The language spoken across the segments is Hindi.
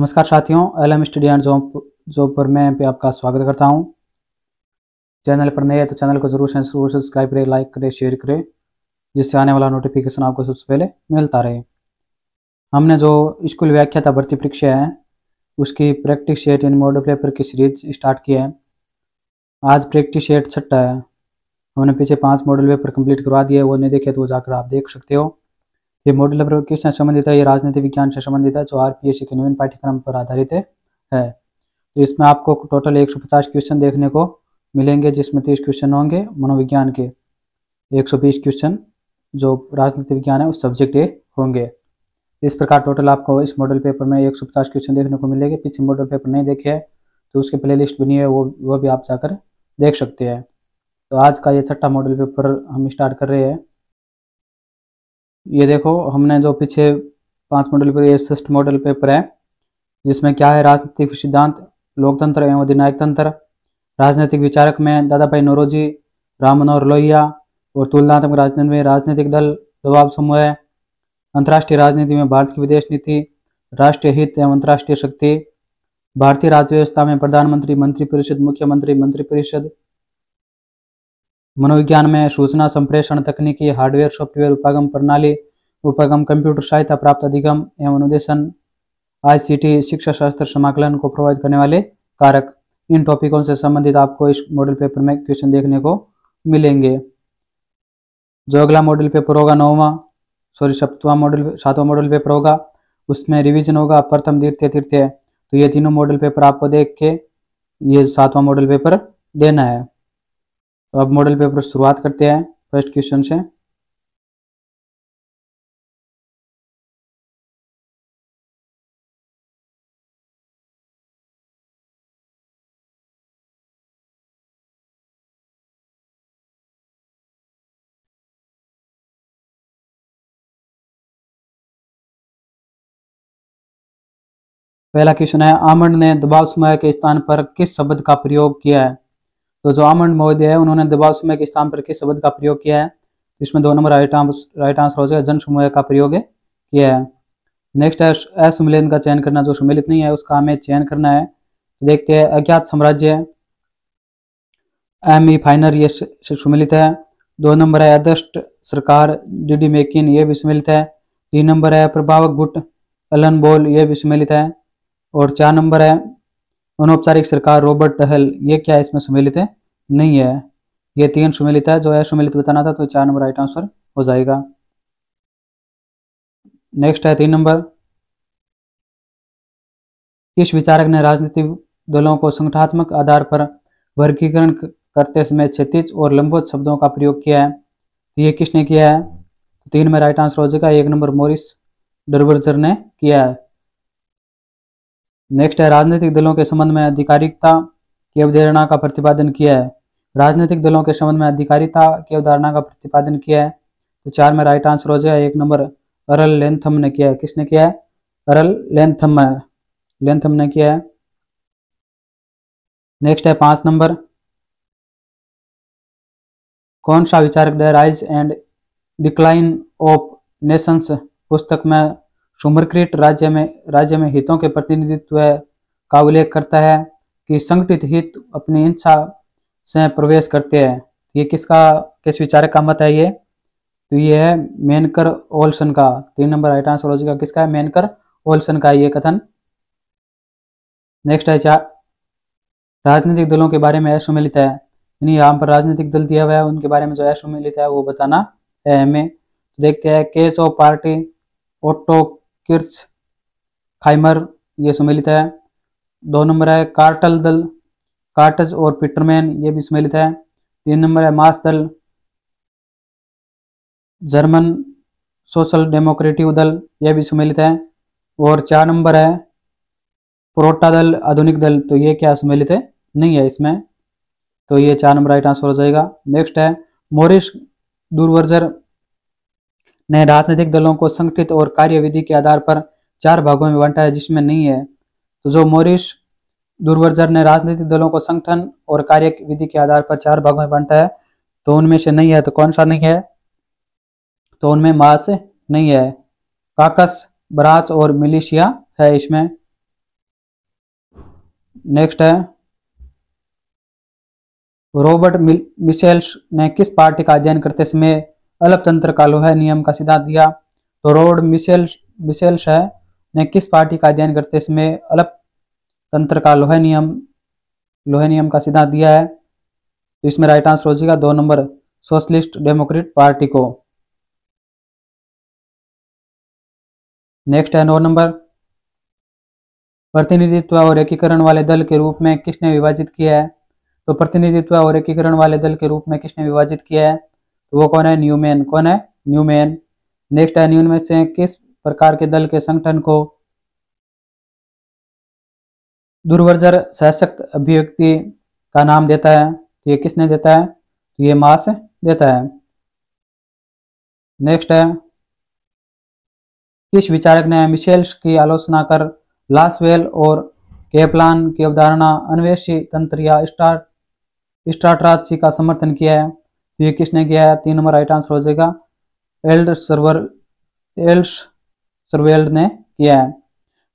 नमस्कार साथियों L M study and job job पर मैं पे आपका स्वागत करता हूं चैनल पर नए हैं तो चैनल को जरूर जरूर सब्सक्राइब करें लाइक करें शेयर करें जिससे आने वाला नोटिफिकेशन आपको सबसे पहले मिलता रहे हमने जो स्कूल था भर्ती परीक्षा है उसकी प्रैक्टिस शेट इन मॉडल पेपर की सीरीज स्टार्ट किया है आज प्रैक्टिस शेट छठा है हमने पीछे पाँच मॉडल पेपर कम्प्लीट करवा है वो नहीं देखे तो वो जाकर आप देख सकते हो ये मॉडल प्रयोग किससे संबंधित है ये राजनीति विज्ञान से संबंधित है जो आर पी एस सी के नवीन पाठ्यक्रम पर आधारित है तो इसमें आपको टोटल 150 क्वेश्चन देखने को मिलेंगे जिसमें 30 क्वेश्चन होंगे मनोविज्ञान के 120 क्वेश्चन जो राजनीति विज्ञान है उस सब्जेक्ट के होंगे इस प्रकार टोटल आपको इस मॉडल पेपर में पचास क्वेश्चन देखने को मिलेंगे पीछे मॉडल पेपर नहीं देखे हैं तो उसके प्ले लिस्ट बनी है वो वो भी आप जाकर देख सकते हैं तो आज का ये छठा मॉडल पेपर हम स्टार्ट कर रहे हैं ये देखो हमने जो पीछे पांच मॉडल पे श्रेष्ठ मॉडल पेपर है जिसमें क्या है राजनीतिक सिद्धांत लोकतंत्र एवं अधिनायक तंत्र राजनीतिक विचारक में दादा भाई नोरोजी राम मनोहर लोहिया और तुलनात्मक राजनीति में राजनीतिक दल दबाव समूह है अंतर्राष्ट्रीय राजनीति में भारत की विदेश नीति राष्ट्रीय हित एवं अंतर्राष्ट्रीय शक्ति भारतीय राज्य व्यवस्था में प्रधानमंत्री मंत्रिपरिषद मुख्यमंत्री मंत्रिपरिषद मनोविज्ञान में सूचना संप्रेषण तकनीकी हार्डवेयर सॉफ्टवेयर उपागम प्रणाली उपागम कंप्यूटर सहायता प्राप्त अधिगम एवं अनुदेशन आईसीटी शिक्षा शास्त्र समाकलन को प्रोवाइड करने वाले कारक इन टॉपिकों से संबंधित आपको इस मॉडल पेपर में क्वेश्चन देखने को मिलेंगे जो अगला मॉडल पेपर होगा नौवा सॉरी सप्तवा मॉडल सातवां मॉडल पेपर होगा उसमें रिविजन होगा प्रथम द्वितीय तृतीय तो ये तीनों मॉडल पेपर आपको देख के ये सातवां मॉडल पेपर देना है तो अब मॉडल पेपर शुरुआत करते हैं फर्स्ट क्वेश्चन से पहला क्वेश्चन है आमंड ने दबाव समय के स्थान पर किस शब्द का प्रयोग किया है तो जो आमंड महोदय है उन्होंने दबाव समय के स्थान पर किस शब्द का प्रयोग किया है तो इसमें दो number right answer right answer हो जाएगा जन समूह का प्रयोग किया है नेक्स्ट है असुमिलित का चयन करना जो सम्मिलित नहीं है उसका हमें चयन करना है तो देखते हैं अज्ञात साम्राज्य एम ई फाइनर ये सम्मिलित है दो नंबर है अदस्ट सरकार डी डी मेकिन ये भी सम्मिलित है तीन नंबर है प्रभावक गुट अलन बोल ये भी सम्मिलित है और चार नंबर है अनौपचारिक सरकार रॉबर्ट टहल ये क्या है इसमें सुमिलित है नहीं है ये तीन सुमिलित है जो है सुमेलित बताना था तो चार नंबर राइट आंसर हो जाएगा नेक्स्ट है तीन नंबर किस विचारक ने राजनीतिक दलों को संगठात्मक आधार पर वर्गीकरण करते समय क्षतिज और लंबवत शब्दों का प्रयोग किया है तो ये किसने किया है तो तीन में राइट आंसर हो जाएगा एक नंबर मोरिस डरवर्जर ने किया है नेक्स्ट है राजनीतिक दलों के संबंध में आधिकारिकता की अवधारणा का प्रतिपादन किया है राजनीतिक दलों के संबंध में आधिकारिता की अवधारणा का प्रतिपादन किया है तो चार में राइट आंसर हो जाएगा एक नंबर अरल लेंथम ने किया है किसने किया है अरल लेंथम लेंथम ने किया है नेक्स्ट है पांच नंबर कौन सा विचारक the rise and decline of nations पुस्तक में सुमरकृत राज्य में राज्य में हितों के प्रतिनिधित्व का उल्लेख करता है कि संगठित हित अपनी इच्छा से प्रवेश करते हैं ये किसका किस विचारक का मत है ये तो ये है मेनकर ओल्सन का तीन नंबर राइट आंसर हो किसका है मेनकर ओल्सन का ये कथन नेक्स्ट है चार राजनीतिक दलों के बारे में असुमिलित है यानी यहाँ पर राजनीतिक दल दिया हुआ है उनके बारे में जो असुमिलित है वो बताना है हमें तो देखते हैं case of party Otto Kirchheimer ये सम्मिलित है दो नंबर है कार्टल दल कार्टज और पिटरमैन ये भी सम्मिलित है तीन नंबर है मास दल जर्मन सोशल डेमोक्रेटिव दल यह भी सम्मिलित है और चार नंबर है प्रोटा दल आधुनिक दल तो ये क्या सम्मिलित है नहीं है इसमें तो ये चार नंबर राइट आंसर हो जाएगा नेक्स्ट है मोरिश दूरवर्जर ने राजनीतिक दलों को संगठित और कार्यविधि के आधार पर चार भागों में बांटा है जिसमें नहीं है तो जो मोरिश दूरवर्जर ने राजनीतिक दलों को संगठन और कार्य विधि के आधार पर चार भागों में बांटा है तो उनमें से नहीं है तो कौन सा नहीं है तो उनमें मास नहीं है काकस ब्रास और मिलिशिया है इसमें नेक्स्ट है रॉबर्ट मिशेल्स ने किस पार्टी का अध्ययन करते समय अल्प तंत्र का लोहे नियम का सिद्धांत दिया तो रोड मिशेल मिशेल शह ने किस पार्टी का अध्ययन करते समय अलग तंत्र का लोहे नियम लोहे नियम का सिद्धांत दिया है तो इसमें राइट आंसर हो जाएगा दो नंबर सोशलिस्ट डेमोक्रेट पार्टी को नेक्स्ट है नौ नंबर प्रतिनिधित्व और एकीकरण वाले दल के रूप में किसने विभाजित किया है तो प्रतिनिधित्व और एकीकरण वाले दल के रूप में किसने विभाजित किया है तो वो कौन है न्यूमैन कौन है न्यूमैन नेक्स्ट है न्यून में से किस प्रकार के दल के संगठन को दुर्वर्जर सशक्त अभिव्यक्ति का नाम देता है तो ये किसने देता है तो ये मास देता है नेक्स्ट है किस विचारक ने मिशेल्स की आलोचना कर लासवेल और केपलान की अवधारणा अन्वेषी तंत्र या स्टार्ट स्टार्ट्राची का समर्थन किया है तो ये किसने किया है तीन नंबर राइट आंसर हो जाएगा एल्ड सर्वर एल्ड सर्वेल्ड ने किया है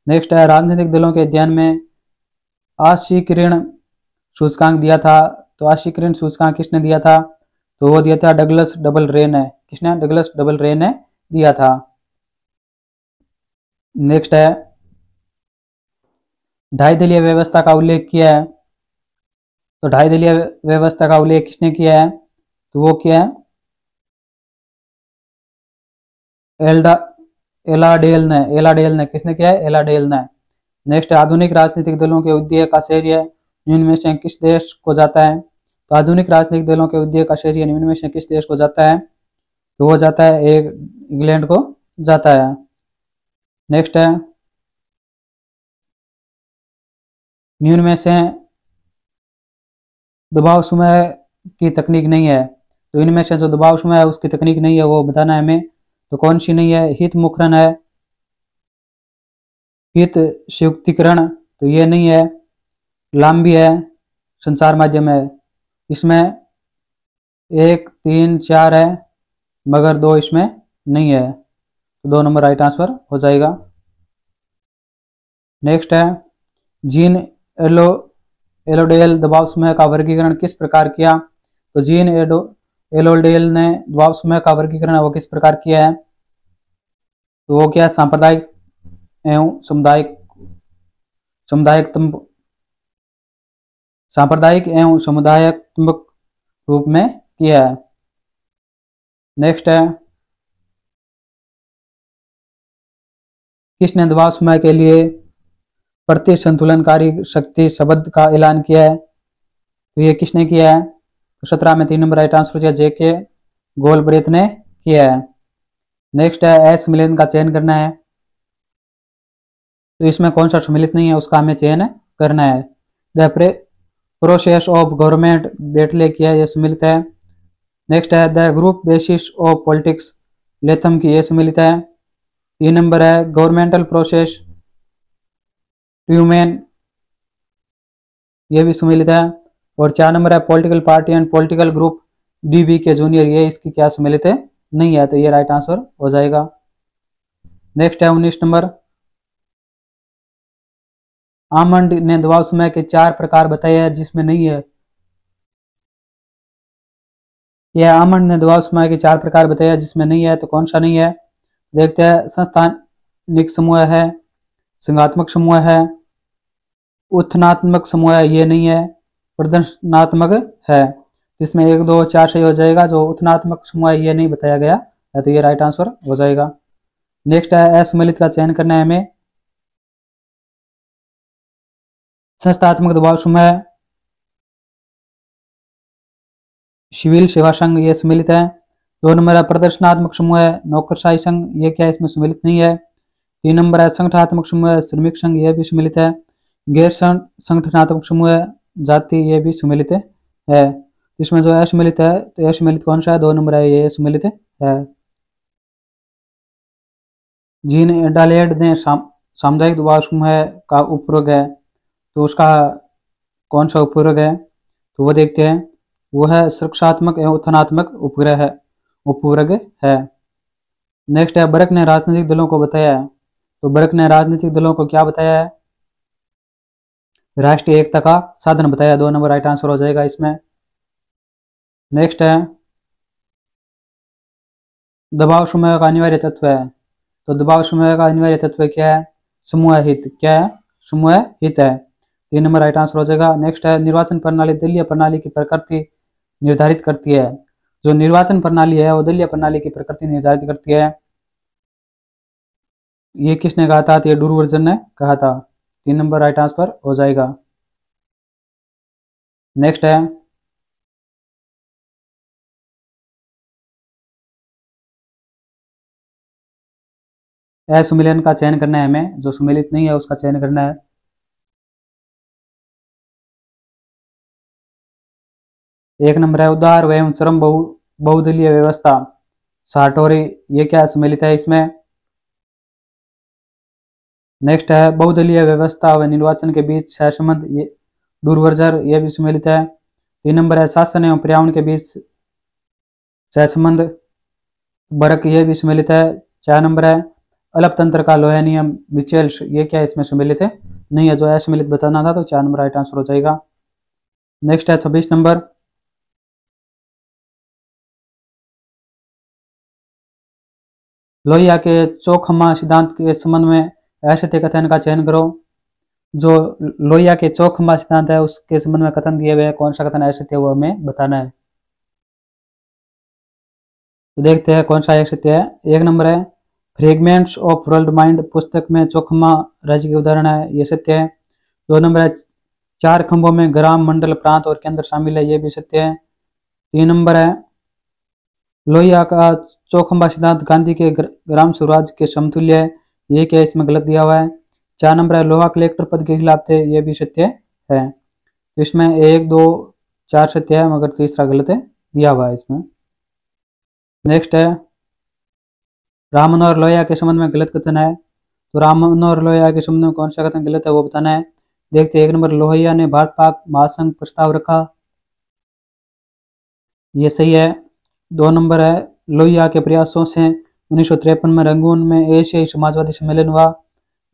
नेक्स्ट है राजनीतिक दलों के अध्ययन में आशिक सूचकांक दिया था तो आशिक सूचकांक किसने दिया था तो वो दिया था डगलस डबल रे ने किसने डगलस डबल रे ने दिया था नेक्स्ट है ढाई दलीय व्यवस्था का उल्लेख किया है तो ढाई दलीय व्यवस्था का उल्लेख किसने किया है तो वो क्या है एल्डा एलाडेल ने एलाडेल ने किसने किया है एलाडेल ने नेक्स्ट आधुनिक राजनीतिक दलों के उद्देश्य का न्यून में से किस देश को जाता है तो आधुनिक राजनीतिक दलों के उद्यय का न्यून में से किस देश को जाता है तो वो जाता है एक इंग्लैंड को जाता है नेक्स्ट है न्यूनमें से दबाव समय की तकनीक नहीं है तो इनमें से जो दबाव समय है उसकी तकनीक नहीं है वो बताना है हमें तो कौन सी नहीं है हित मुखरण है हित संयुक्तिकरण तो ये नहीं है लंबी है संचार माध्यम है इसमें एक तीन चार है मगर दो इसमें नहीं है तो दो नंबर राइट आंसर हो जाएगा नेक्स्ट है जीन एलो एलोडेल दबाव समय का वर्गीकरण किस प्रकार किया तो जीन एडो एल ओल डेल ने द्वाप समय का वर्गीकरण वो किस प्रकार किया है तो वो क्या है सांप्रदायिक एवं सामुदायिक सामुदायिक सांप्रदायिक एवं समुदायात्मक रूप में किया है नेक्स्ट है किसने दबाव समय के लिए प्रति संतुलनकारी शक्ति शब्द का ऐलान किया है तो ये किसने किया है सत्रह में तीन नंबर राइट आंसर हो जाएगा गोल ब्रेथ ने किया है नेक्स्ट है एस असम्मिलित का चयन करना है तो इसमें कौन सा सम्मिलित नहीं है उसका हमें चयन करना है the process of government Bentley किया है यह सम्मिलित है नेक्स्ट है the group basis of politics Latham की यह सम्मिलित है तीन नंबर है गवर्नमेंटल प्रोसेस ट्यूमेन यह भी सम्मिलित है और चार नंबर है political party and political group डीबी के जूनियर ये इसकी क्या सम्मिलित है नहीं है तो ये राइट आंसर हो जाएगा नेक्स्ट है उन्नीस नंबर आमंड ने दबाव समय के चार प्रकार बताए हैं जिसमें नहीं है यह आमंड ने दबाव समय के चार प्रकार बताए हैं जिसमें नहीं है तो कौन सा नहीं है देखते हैं संस्थानिक समूह है संगात्मक समूह है उत्थनात्मक समूह है ये नहीं है प्रदर्शनात्मक है इसमें एक दो चार सही हो जाएगा जो उत्तनात्मक समूह है ये नहीं बताया गया है तो ये राइट आंसर हो जाएगा नेक्स्ट है असम्मिलित का चयन करना है हमें संस्थात्मक दबाव समूह सिविल सेवा संघ ये सम्मिलित है दो नंबर है प्रदर्शनात्मक समूह है नौकरशाही संघ ये क्या है इसमें सम्मिलित नहीं है तीन नंबर है संगठनात्मक समूह है श्रमिक संघ यह भी सम्मिलित है गैर संगठनात्मक समूह है जाति ये भी सुमिलित है इसमें जो असुमिलित है तो असुमिलित कौन सा है दो नंबर है ये सुमिलित है जीन डालेड ने सामुदायिक वासुम समूह का उपयोग है तो उसका कौन सा उपयोग है तो वो देखते हैं वो है सुरक्षात्मक एवं उत्थानात्मक उपग्रह है उपवर्ग है नेक्स्ट है बर्क ने राजनीतिक दलों को बताया है तो बर्क ने राजनीतिक दलों को क्या बताया है राष्ट्रीय एकता का साधन बताया दो नंबर राइट आंसर हो जाएगा इसमें नेक्स्ट है दबाव समय का अनिवार्य तत्व है तो दबाव समय का अनिवार्य तत्व क्या है समूह हित क्या है समूह हित है तीन नंबर राइट आंसर हो जाएगा नेक्स्ट है निर्वाचन प्रणाली दलीय प्रणाली की प्रकृति निर्धारित करती है जो निर्वाचन प्रणाली है वो दलीय प्रणाली की प्रकृति निर्धारित करती है ये किसने कहा था तो ये डूरवर्जन ने कहा था तीन नंबर राइट आंसर हो जाएगा नेक्स्ट है सुमिलन का चयन करना है हमें जो सुमिलित नहीं है उसका चयन करना है एक नंबर है उदार एवं चरम बहु बहुदलीय व्यवस्था साटोरी ये क्या सम्मिलित है इसमें नेक्स्ट है बहुदलीय व्यवस्था व निर्वाचन के बीच सहसंबंध ये दूरवर्जर यह भी सम्मिलित है तीन नंबर है शासन एवं पर्यावरण के बीच सहसंबंध बरक यह भी सम्मिलित है चार नंबर है अलपतंत्र का लोहे नियम मिचेल्स ये क्या इसमें सम्मिलित है नहीं है जो असम्मिलित बताना था तो चार नंबर राइट आंसर हो जाएगा नेक्स्ट है छब्बीस नंबर लोहिया के चौखमा सिद्धांत के संबंध में ऐसे कथन का चयन करो जो लोहिया के चौखंबा सिद्धांत है उसके संबंध में कथन दिए हुए कौन सा कथन ऐसे है वो हमें बताना है तो देखते हैं कौन सा एक सत्य है एक नंबर है फ्रेगमेंट्स ऑफ वर्ल्ड माइंड पुस्तक में चौखमा राज्य के उदाहरण है ये सत्य है दो नंबर है चार खंभों में ग्राम मंडल प्रांत और केंद्र शामिल है ये भी सत्य है तीन नंबर है लोहिया का चौखंबा सिद्धांत गांधी के ग्राम स्वराज के समतुल्य है ये क्या इसमें गलत दिया हुआ है चार नंबर है लोहा कलेक्टर पद के खिलाफ थे ये भी सत्य है तो इसमें एक दो चार सत्य है मगर तीसरा गलत है दिया हुआ है इसमें नेक्स्ट है राम मनोहर लोहिया के संबंध में गलत कथन है तो राम मनोहर लोहिया के संबंध में कौन सा कथन गलत है वो बताना है देखते एक नंबर लोहिया ने भारत पाक महासंघ प्रस्ताव रखा ये सही है दो नंबर है लोहिया के प्रयासों से उन्नीस सौ तिरपन में रंगून में एशियाई समाजवादी सम्मेलन हुआ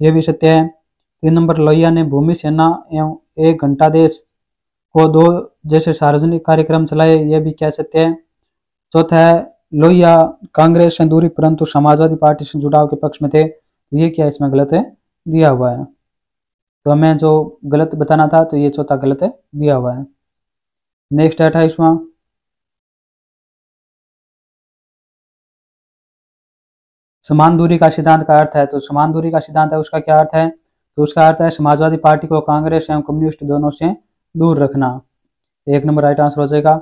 यह भी सत्य है तीन नंबर लोहिया ने भूमि सेना एवं एक घंटा देश को दो जैसे सार्वजनिक कार्यक्रम चलाए यह भी क्या सत्य है चौथा है लोहिया कांग्रेस से दूरी परंतु समाजवादी पार्टी से जुड़ाव के पक्ष में थे तो ये क्या इसमें गलत है दिया हुआ है तो हमें जो गलत बताना था तो ये चौथा गलत है दिया हुआ है नेक्स्ट अट्ठाईसवां समान दूरी का सिद्धांत का अर्थ है तो समान दूरी का सिद्धांत है उसका क्या अर्थ है तो उसका अर्थ है समाजवादी पार्टी को कांग्रेस एवं कम्युनिस्ट दोनों से दूर रखना एक नंबर राइट आंसर हो जाएगा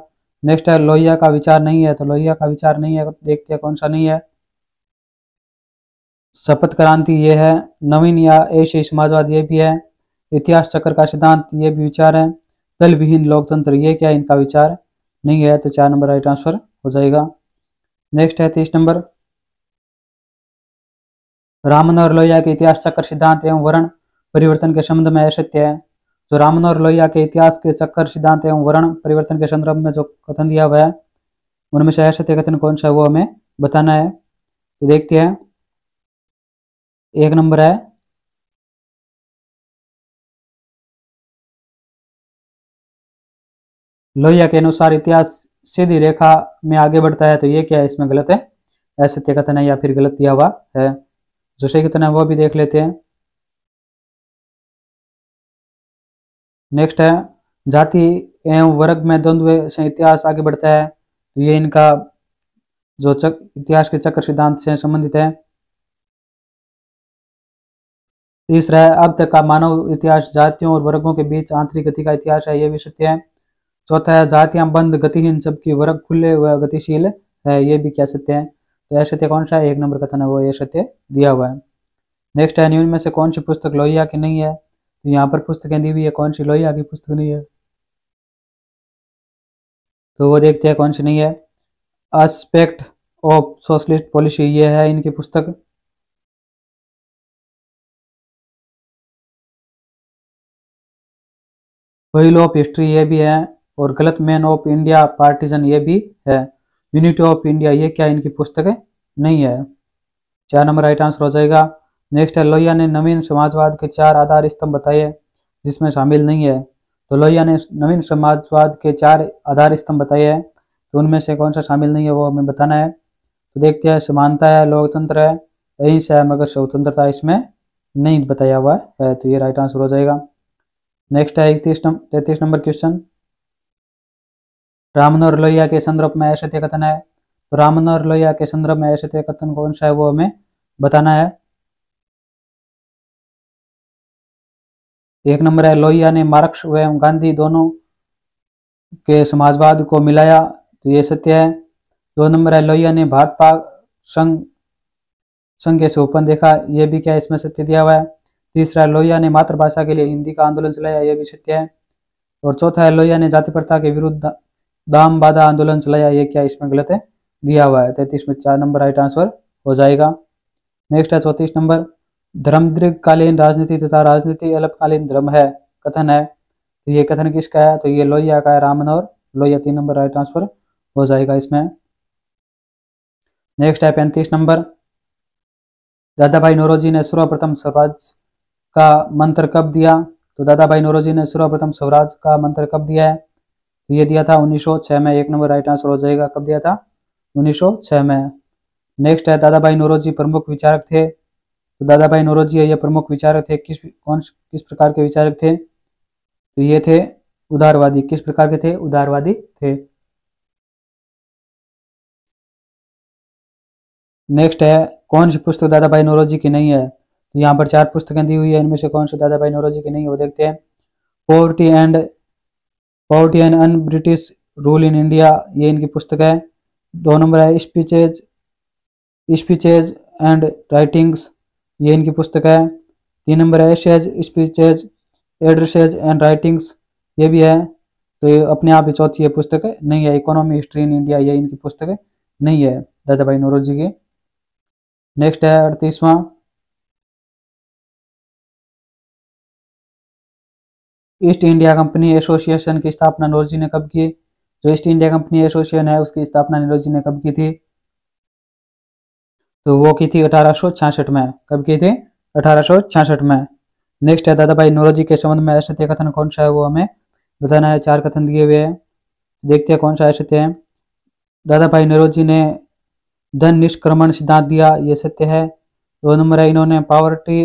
नेक्स्ट है लोहिया का विचार नहीं है तो लोहिया का विचार नहीं है देखते हैं कौन सा नहीं है शपथ क्रांति ये है नवीन या एशियाई समाजवाद ये भी है इतिहास चक्र का सिद्धांत ये भी विचार है दल विहीन लोकतंत्र ये क्या इनका विचार नहीं है तो चार नंबर राइट आंसर हो जाएगा नेक्स्ट है तीस नंबर रामनौर लोहिया के इतिहास चक्कर सिद्धांत एवं वर्ण परिवर्तन के संबंध में असत्य है जो रामनौर लोहिया के इतिहास के चक्कर सिद्धांत एवं वर्ण परिवर्तन के संदर्भ में जो कथन दिया हुआ है उनमें से असत्य कथन कौन सा है वो हमें बताना है तो देखते हैं एक नंबर है लोहिया के अनुसार इतिहास सीधी रेखा में आगे बढ़ता है तो ये क्या है इसमें गलत है असत्य कथन है या फिर गलत दिया हुआ है विषय कितने वो भी देख लेते हैं नेक्स्ट है जाति एवं वर्ग में द्वंद्व से इतिहास आगे बढ़ता है तो ये इनका जो चक, इतिहास के चक्र सिद्धांत से संबंधित है तीसरा है अब तक का मानव इतिहास जातियों और वर्गों के बीच आंतरिक गति का इतिहास है यह भी सत्य है चौथा है जातियां बंद गतिहीन जबकि वर्ग खुले व गतिशील है ये भी कह सकते हैं तो सत्य कौन सा है एक नंबर का था ना वो ये सत्य दिया हुआ है नेक्स्ट है में से कौन सी पुस्तक लोहिया की नहीं है तो यहाँ पर पुस्तकें दी हुई है कौन सी लोहिया की पुस्तक नहीं है तो वो देखते हैं कौन सी नहीं है एस्पेक्ट ऑफ सोशलिस्ट पॉलिसी ये है इनकी पुस्तक वही ऑफ हिस्ट्री ये भी है और गलत मैन ऑफ इंडिया पार्टीजन ये भी है यूनिटी ऑफ इंडिया ये क्या इनकी पुस्तक है नहीं है चार नंबर राइट आंसर हो जाएगा नेक्स्ट है लोहिया ने नवीन समाजवाद के चार आधार स्तंभ बताए जिसमें शामिल नहीं है तो लोहिया ने नवीन समाजवाद के चार आधार स्तंभ बताए हैं तो उनमें से कौन सा शामिल नहीं है वो हमें बताना है तो देखते हैं समानता है लोकतंत्र है से है मगर स्वतंत्रता इसमें नहीं बताया हुआ है तो ये राइट आंसर हो जाएगा नेक्स्ट है इकतीस नंबर तैतीस नंबर क्वेश्चन रामनौर लोहिया के संदर्भ में ऐसे कथन है तो लोहिया के संदर्भ में ऐसे कथन कौन सा है वो हमें बताना है एक नंबर है लोहिया ने मार्क्स एवं गांधी दोनों के समाजवाद को मिलाया तो ये सत्य है दो नंबर है लोहिया ने भारत पाक संघ संघ के सोपन देखा यह भी क्या इसमें सत्य दिया हुआ है तीसरा लोहिया ने मातृभाषा के लिए हिंदी का आंदोलन चलाया यह भी सत्य है और चौथा है लोहिया ने जाति प्रथा के विरुद्ध दाम बाधा आंदोलन चलाया ये क्या इसमें गलत है दिया हुआ है तैतीस में चार नंबर राइट आंसर हो जाएगा नेक्स्ट है चौतीस नंबर धर्म दीर्घकालीन राजनीति तथा राजनीति अल्पकालीन धर्म है कथन है तो ये कथन किसका है तो ये लोहिया का है रामन और लोहिया तीन नंबर राइट आंसर हो जाएगा इसमें नेक्स्ट है पैंतीस नंबर दादा भाई नोरोजी ने सर्वप्रथम स्वराज का मंत्र कब दिया तो दादा भाई नोरोजी ने सर्वप्रथम स्वराज का मंत्र कब दिया है तो ये दिया था 1906 में एक नंबर राइट आंसर हो जाएगा कब दिया था 1906 में नेक्स्ट है दादा भाई नोरोजी प्रमुख विचारक थे तो दादा भाई नौरोजी ये प्रमुख विचारक थे किस कौन किस प्रकार के विचारक थे तो ये थे उदारवादी किस प्रकार के थे उदारवादी थे नेक्स्ट है कौन सी पुस्तक दादा भाई नोरोजी की नहीं है तो यहाँ पर चार पुस्तकें दी हुई है इनमें से कौन सी दादा भाई नोरोजी की नहीं है वो देखते हैं poverty and poverty and un British rule in India ये इनकी पुस्तक है दो नंबर है स्पीचेज स्पीचेज एंड राइटिंग्स ये इनकी पुस्तक है तीन नंबर है essays speeches addresses and writings ये भी है तो ये अपने आप ही चौथी है पुस्तक है नहीं है इकोनॉमी हिस्ट्री इन इंडिया ये इनकी पुस्तक है नहीं है दादा भाई नौरोजी की नेक्स्ट है अड़तीसवां ईस्ट इंडिया कंपनी एसोसिएशन की स्थापना नरोजी ने कब की जो ईस्ट इंडिया कंपनी एसोसिएशन है उसकी स्थापना नरोजी ने कब की थी तो वो की थी अठारह में कब की थी अठारह में नेक्स्ट है दादा भाई नोरोजी के संबंध में असत्य कथन कौन सा है वो हमें बताना है चार कथन दिए हुए हैं देखते हैं कौन सा असत्य है दादा भाई नरोजी ने धन निष्क्रमण सिद्धांत दिया ये सत्य है दो नंबर है इन्होंने poverty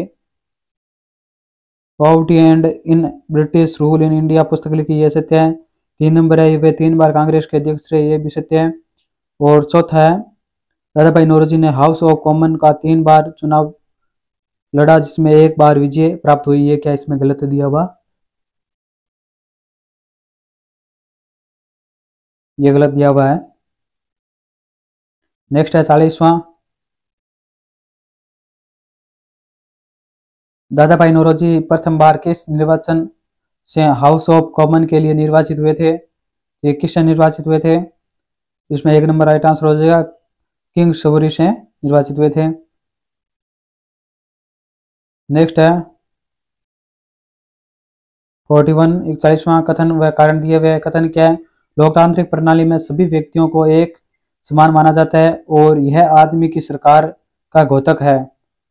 poverty and in British rule in India पुस्तक लिखी यह सत्य है तीन नंबर है वे तीन बार कांग्रेस के अध्यक्ष रहे ये भी सत्य है और चौथा है दादा भाई नोरजी ने हाउस ऑफ कॉमन का तीन बार चुनाव लड़ा जिसमें एक बार विजय प्राप्त हुई है क्या इसमें गलत दिया हुआ ये गलत दिया हुआ है नेक्स्ट है चालीसवां दादाभाई नौरोजी प्रथम बार किस निर्वाचन से हाउस ऑफ कॉमन के लिए निर्वाचित हुए थे ये किससे निर्वाचित हुए थे इसमें एक नंबर राइट आंसर हो जाएगा किंग शबरी से निर्वाचित हुए थे नेक्स्ट है फोर्टी वन इकतालीसवां कथन व कारण दिए हुए कथन क्या है लोकतांत्रिक प्रणाली में सभी व्यक्तियों को एक समान माना जाता है और यह आदमी की सरकार का घोतक है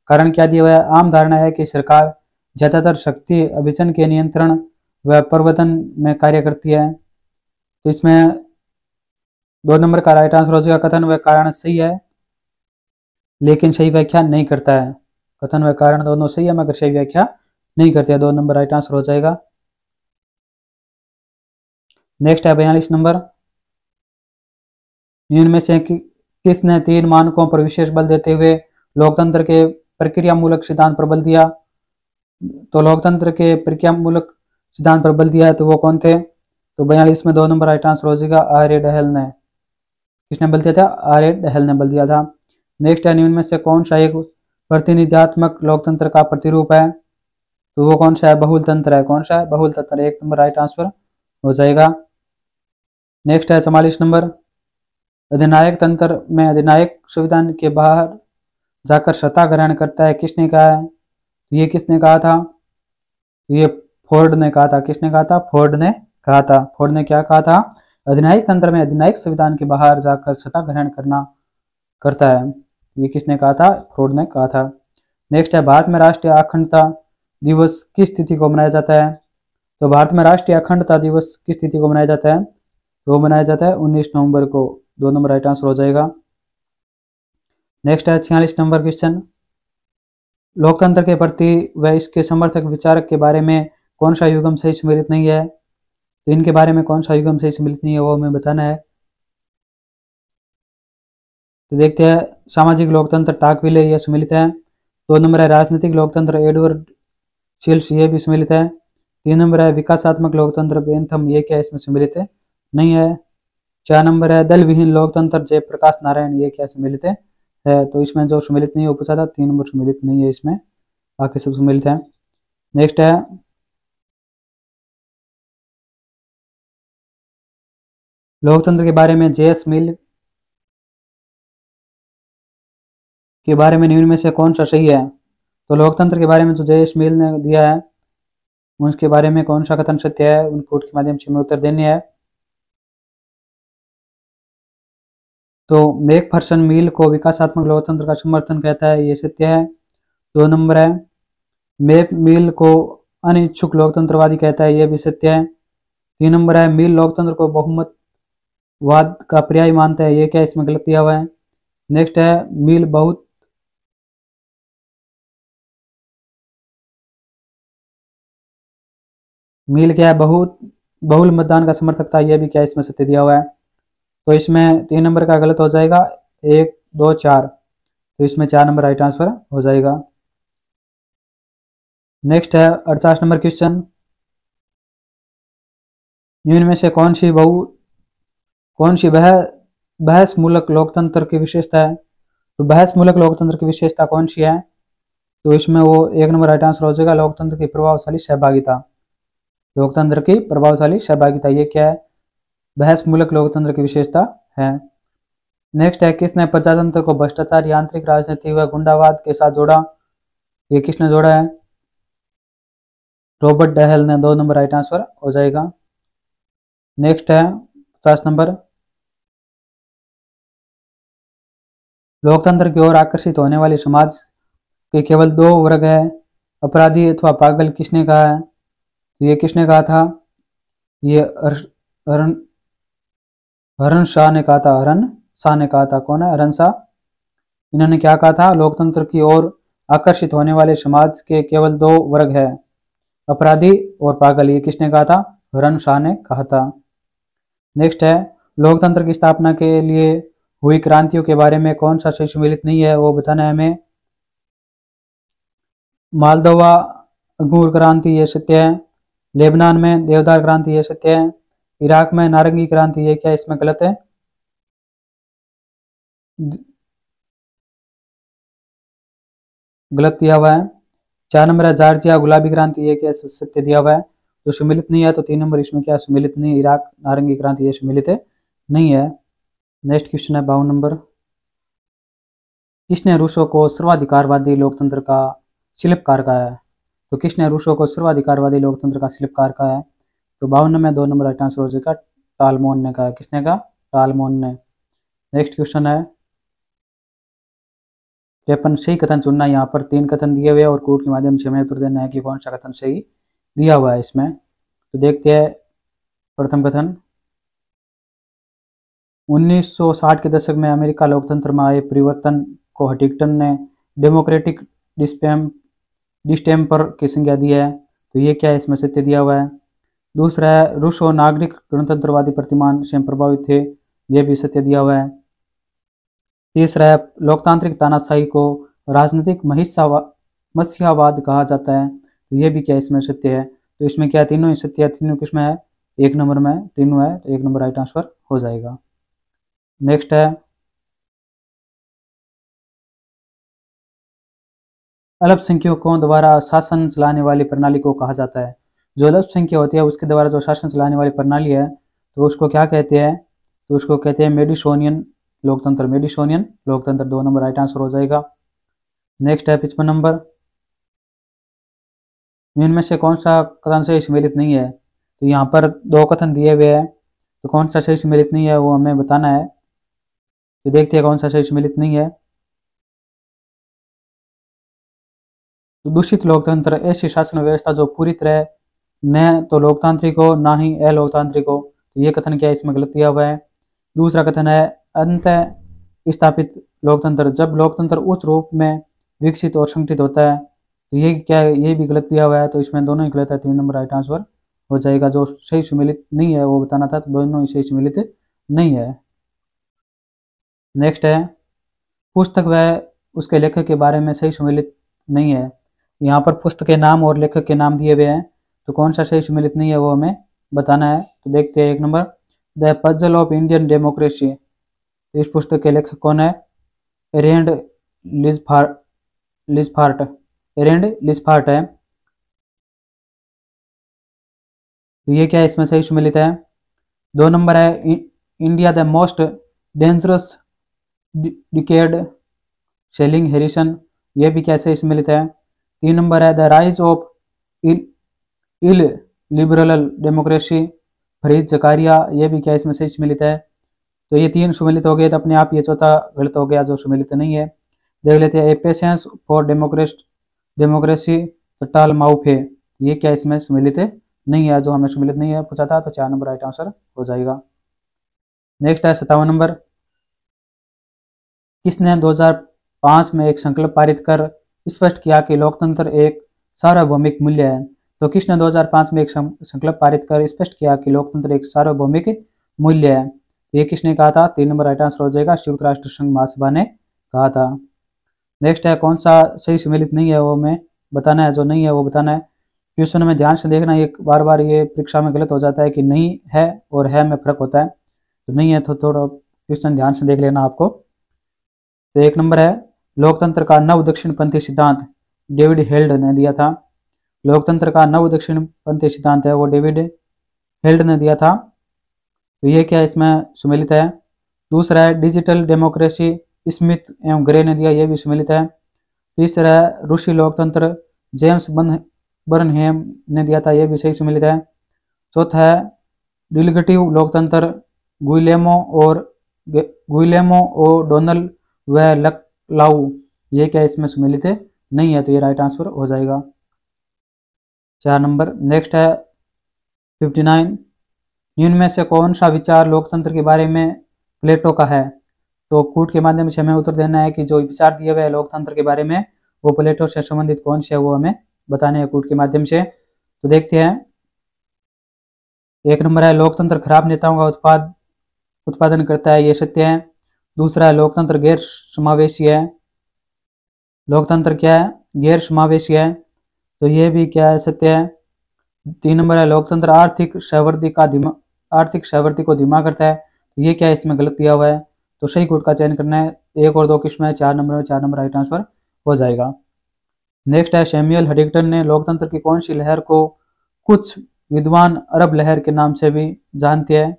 कारण क्या दिया हुआ है आम धारणा है कि सरकार ज्यादातर शक्ति अभिचन के नियंत्रण व प्रवर्तन में कार्य करती है तो इसमें दो नंबर का राइट आंसर हो जाएगा कथन व कारण सही है लेकिन सही व्याख्या नहीं करता है कथन व कारण दोनों सही है मगर सही व्याख्या नहीं करते दो नंबर राइट आंसर हो जाएगा नेक्स्ट है बयालीस नंबर निम्न में से कि, किसने तीन मानकों पर विशेष बल देते हुए लोकतंत्र के प्रक्रिया मूलक सिद्धांत पर बल दिया तो लोकतंत्र के प्रक्रिया मूलक सिद्धांत पर बल दिया तो वो कौन थे तो बयालीस में दो नंबर राइट आंसर हो जाएगा आर ए डहल ने किसने बल दिया था आर ए डहल ने बल दिया था नेक्स्ट है निम्न में से कौन सा एक प्रतिनिधियात्मक लोकतंत्र का प्रतिरूप है तो वो कौन सा है बहुल तंत्र है कौन सा है बहुल तंत्र एक नंबर राइट आंसर हो जाएगा नेक्स्ट है चवालीस नंबर अधिनायक तंत्र में अधिनायक संविधान के बाहर जाकर सता ग्रहण करता है किसने कहा है तो ये किसने कहा था तो ये फोर्ड ने कहा था किसने कहा था फोर्ड ने कहा था फोर्ड ने क्या कहा था अधिनायक तंत्र में अधिनायक संविधान के बाहर जाकर सता ग्रहण करना करता है ये किसने कहा था फोर्ड ने कहा था नेक्स्ट है भारत में राष्ट्रीय अखंडता दिवस किस तिथि को मनाया जाता है तो भारत में राष्ट्रीय अखंडता दिवस किस तिथि को मनाया जाता है तो वो मनाया जाता है 19 नवंबर को दो नंबर राइट आंसर हो जाएगा नेक्स्ट है छियालीस नंबर क्वेश्चन लोकतंत्र के प्रति व इसके समर्थक विचारक के बारे में कौन सा युगम सही सम्मिलित नहीं है तो इनके बारे में कौन सा युगम सही सम्मिलित नहीं है वो हमें बताना है तो देखते हैं सामाजिक लोकतंत्र टाकविले यह सम्मिलित है दो नंबर है राजनीतिक लोकतंत्र एडवर्ड शिल्स ये भी सम्मिलित है तीन नंबर है विकासात्मक लोकतंत्र बेंथम ये क्या इसमें सम्मिलित है नहीं है चार नंबर है दल विहीन लोकतंत्र जयप्रकाश नारायण ये क्या सम्मिलित है है तो इसमें जो सम्मिलित नहीं हो पूछा था तीन नंबर सम्मिलित नहीं है इसमें बाकी सब सम्मिलित है नेक्स्ट है लोकतंत्र के बारे में जेएस मिल के बारे में निम्न में से कौन सा सही है तो लोकतंत्र के बारे में जो जेएस मिल ने दिया है उसके बारे में कौन सा कथन सत्य है उनको के माध्यम से उत्तर देने हैं तो मेक फर्सन मिल को विकासात्मक लोकतंत्र का समर्थन कहता है ये सत्य है दो नंबर है मेक मिल को अनिच्छुक लोकतंत्रवादी कहता है यह भी सत्य है तीन नंबर है मिल लोकतंत्र को बहुमतवाद का पर्याय मानता है ये क्या इसमें गलत दिया हुआ है नेक्स्ट है मिल बहुत मिल क्या है बहुत बहुल मतदान का समर्थक था यह भी क्या इसमें सत्य दिया हुआ है तो इसमें तीन नंबर का गलत हो जाएगा एक दो चार तो इसमें चार नंबर राइट आंसर हो जाएगा नेक्स्ट है अड़चास नंबर क्वेश्चन न्यून में से कौन सी बहु कौन सी बह बहस मूलक लोकतंत्र की विशेषता है तो बहस मूलक लोकतंत्र की विशेषता कौन सी है तो इसमें वो एक नंबर राइट आंसर हो जाएगा लोकतंत्र की प्रभावशाली सहभागिता लोकतंत्र की प्रभावशाली सहभागिता ये क्या है बहस मूलक लोकतंत्र की विशेषता है नेक्स्ट है किसने प्रजातंत्र को भ्रष्टाचार यांत्रिक राजनीति व गुंडावाद के साथ जोड़ा ये किसने जोड़ा है रॉबर्ट डहल ने दो नंबर राइट आंसर हो जाएगा नेक्स्ट है पचास नंबर लोकतंत्र की ओर आकर्षित होने वाली समाज के केवल दो वर्ग है अपराधी अथवा पागल किसने कहा है तो ये किसने कहा था ये अर, हरन शाह ने कहा था हरन शाह ने कहा था कौन है हरन शाह इन्होंने क्या कहा था लोकतंत्र की ओर आकर्षित होने वाले समाज के केवल दो वर्ग है अपराधी और पागल ये किसने कहा था हरन शाह ने कहा था नेक्स्ट है लोकतंत्र की स्थापना के लिए हुई क्रांतियों के बारे में कौन सा से मिलित नहीं है वो बताना है हमें मालदोवा अंगूर क्रांति यह सत्य है लेबनान में देवदार क्रांति यह सत्य है इराक में नारंगी क्रांति है क्या इसमें गलत है गलत दिया हुआ है चार नंबर है जार्जिया गुलाबी क्रांति है क्या सत्य दिया हुआ है जो सुमिलित नहीं है तो तीन नंबर इसमें क्या सुमिलित नहीं इराक नारंगी क्रांति है सुमिलित है नहीं है नेक्स्ट क्वेश्चन है बावन नंबर किसने रूसों को सर्वाधिकारवादी लोकतंत्र का शिल्पकार कहा है तो किसने रूसों को सर्वाधिकारवादी लोकतंत्र का शिल्पकार कहा है तो बावन में दो नंबर राइट आंसर हो जाएगा टालमोन ने कहा किसने कहा टालमोन ने नेक्स्ट क्वेश्चन है त्रेपन सही कथन चुनना यहाँ पर तीन कथन दिए हुए और कोर्ट के माध्यम से हमें उत्तर देना है कि कौन सा कथन सही दिया हुआ है इसमें तो देखते हैं प्रथम कथन 1960 के दशक में अमेरिका लोकतंत्र में आए परिवर्तन को हटिंगटन ने डेमोक्रेटिक डिस्पेम डिस्टेम्पर की संज्ञा दी है तो ये क्या है इसमें सत्य दिया हुआ है दूसरा है रूस और नागरिक गणतंत्रवादी प्रतिमान से प्रभावित थे यह भी सत्य दिया हुआ है तीसरा है लोकतांत्रिक तानाशाही को राजनीतिक मस्यावाद कहा जाता है तो यह भी क्या इसमें सत्य है तो इसमें क्या तीनों ही सत्य है तीनों किसमें है एक नंबर में तीनों है तो एक नंबर राइट आंसर हो जाएगा नेक्स्ट है अल्पसंख्यकों द्वारा शासन चलाने वाली प्रणाली को कहा जाता है जो लब्ध संख्या होती है उसके द्वारा जो शासन चलाने वाली प्रणाली है तो उसको क्या कहते हैं तो उसको कहते हैं मेडिसोनियन लोकतंत्र मेडिसोनियन लोकतंत्र दो नंबर राइट आंसर हो जाएगा नेक्स्ट है पिछपन नंबर इनमें से कौन सा कथन सही सम्मिलित नहीं है तो यहाँ पर दो कथन दिए हुए हैं तो कौन सा सही सम्मिलित नहीं है वो हमें बताना है तो देखते हैं कौन सा सही सम्मिलित नहीं है तो दूषित लोकतंत्र ऐसी शासन व्यवस्था जो पूरी तरह न तो लोकतांत्रिक हो ना ही अलोकतांत्रिक हो तो ये कथन क्या है इसमें गलत दिया हुआ है दूसरा कथन है अंत स्थापित लोकतंत्र जब लोकतंत्र उच्च रूप में विकसित और संगठित होता है तो ये क्या है ये भी गलत दिया हुआ है तो इसमें दोनों ही गलत है तीन नंबर राइट आंसर हो जाएगा जो सही सुमिलित नहीं है वो बताना था तो दोनों ही सही सुमिलित नहीं है नेक्स्ट है पुस्तक वह उसके लेखक के बारे में सही सुमिलित नहीं है यहाँ पर पुस्तक के नाम और लेखक के नाम दिए हुए हैं तो कौन सा सही सम्मिलित नहीं है वो हमें बताना है तो देखते हैं एक number the puzzle of Indian democracy इस पुस्तक के लेखक कौन है एरेंड लिजफार्ट एरेंड लिजफार्ट है तो ये क्या है इसमें सही सम्मिलित है दो नंबर है India the most dangerous decade Selig Harrison ये भी क्या सही सम्मिलित है तीन नंबर है the rise of illiberal democracy Fareed Zakaria ये भी क्या इसमें से सम्मिलित है तो ये तीन सम्मिलित हो गए तो अपने आप ये चौथा गलत हो गया जो सम्मिलित नहीं है देख लेते हैं a patience for democracy democracy Chantal Mouffe ये क्या इसमें सम्मिलित नहीं है जो हमें सम्मिलित नहीं है पूछा था तो चार नंबर राइट आंसर हो जाएगा नेक्स्ट है सत्तावन नंबर किसने 2005 में एक संकल्प पारित कर स्पष्ट किया कि लोकतंत्र एक सार्वभौमिक मूल्य है तो कृष्ण ने 2005 में एक संकल्प पारित कर स्पष्ट किया कि लोकतंत्र एक सार्वभौमिक मूल्य है ये किसने कहा था तीन नंबर राइट आंसर हो जाएगा संयुक्त राष्ट्र संघ महासभा ने कहा था नेक्स्ट है कौन सा सही सम्मिलित नहीं है वो हमें बताना है जो नहीं है वो बताना है क्वेश्चन में ध्यान से देखना ये बार बार ये परीक्षा में गलत हो जाता है कि नहीं है और है में फर्क होता है तो नहीं है तो थोड़ा क्वेश्चन ध्यान से देख लेना आपको तो एक नंबर है लोकतंत्र का नव दक्षिण पंथी सिद्धांत डेविड हेल्ड ने दिया था लोकतंत्र का नव दक्षिण पंथी सिद्धांत है वो डेविड हेल्ड ने दिया था तो ये क्या इसमें सुमेलित है दूसरा है डिजिटल डेमोक्रेसी स्मिथ एवं ग्रे ने दिया यह भी सुमेलित है तीसरा है रूसी लोकतंत्र जेम्स बन बर्नहेम ने दिया था यह भी सही सुमेलित है चौथा है डिलिगेटिव लोकतंत्र गुइलेमो और गुइलेमो और डोनल व लकलाऊ ये क्या इसमें सुमेलित नहीं है तो ये राइट आंसर हो जाएगा चार नंबर नेक्स्ट है फिफ्टी नाइन निम्न में से कौन सा विचार लोकतंत्र के बारे में प्लेटो का है तो कूट के माध्यम से हमें उत्तर देना है कि जो विचार दिए हुए लोकतंत्र के बारे में वो प्लेटो से संबंधित कौन से है वो हमें बताने हैं कूट के माध्यम से तो देखते हैं एक नंबर है लोकतंत्र खराब नेताओं का उत्पाद उत्पादन करता है ये सत्य है दूसरा है लोकतंत्र गैर समावेशी है लोकतंत्र क्या है गैर समावेशी है तो ये भी क्या है सत्य है तीन नंबर है लोकतंत्र आर्थिक सहवृद्धि का दिमाग आर्थिक सहवृद्धि को दिमाग करता है तो ये क्या है इसमें गलत दिया हुआ है तो सही कोट का चयन करना है एक और दो किस्म है चार नंबर में चार नंबर राइट आंसर हो जाएगा नेक्स्ट है सैम्यूअल हडिक्टन ने लोकतंत्र की कौन सी लहर को कुछ विद्वान अरब लहर के नाम से भी जानते हैं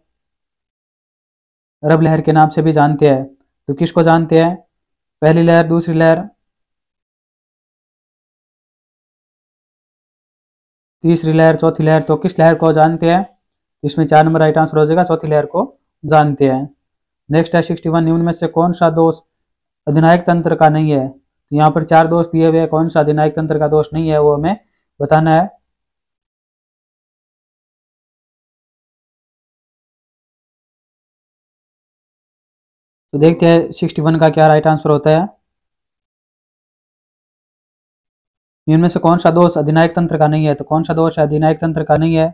अरब लहर के नाम से भी जानते हैं तो किसको जानते हैं पहली लहर दूसरी लहर तीसरी लहर चौथी लहर तो किस लहर को जानते हैं इसमें चार नंबर राइट आंसर हो जाएगा चौथी लहर को जानते हैं नेक्स्ट है सिक्सटी वन में से कौन सा दोष अधिनायक तंत्र का नहीं है तो यहाँ पर चार दोष दिए हुए कौन सा अधिनायक तंत्र का दोष नहीं है वो हमें बताना है तो देखते हैं सिक्सटी वन का क्या राइट आंसर होता है इनमें से कौन सा दोष अधिनायक तंत्र का नहीं है तो कौन सा दोष अधिनायक तंत्र का नहीं है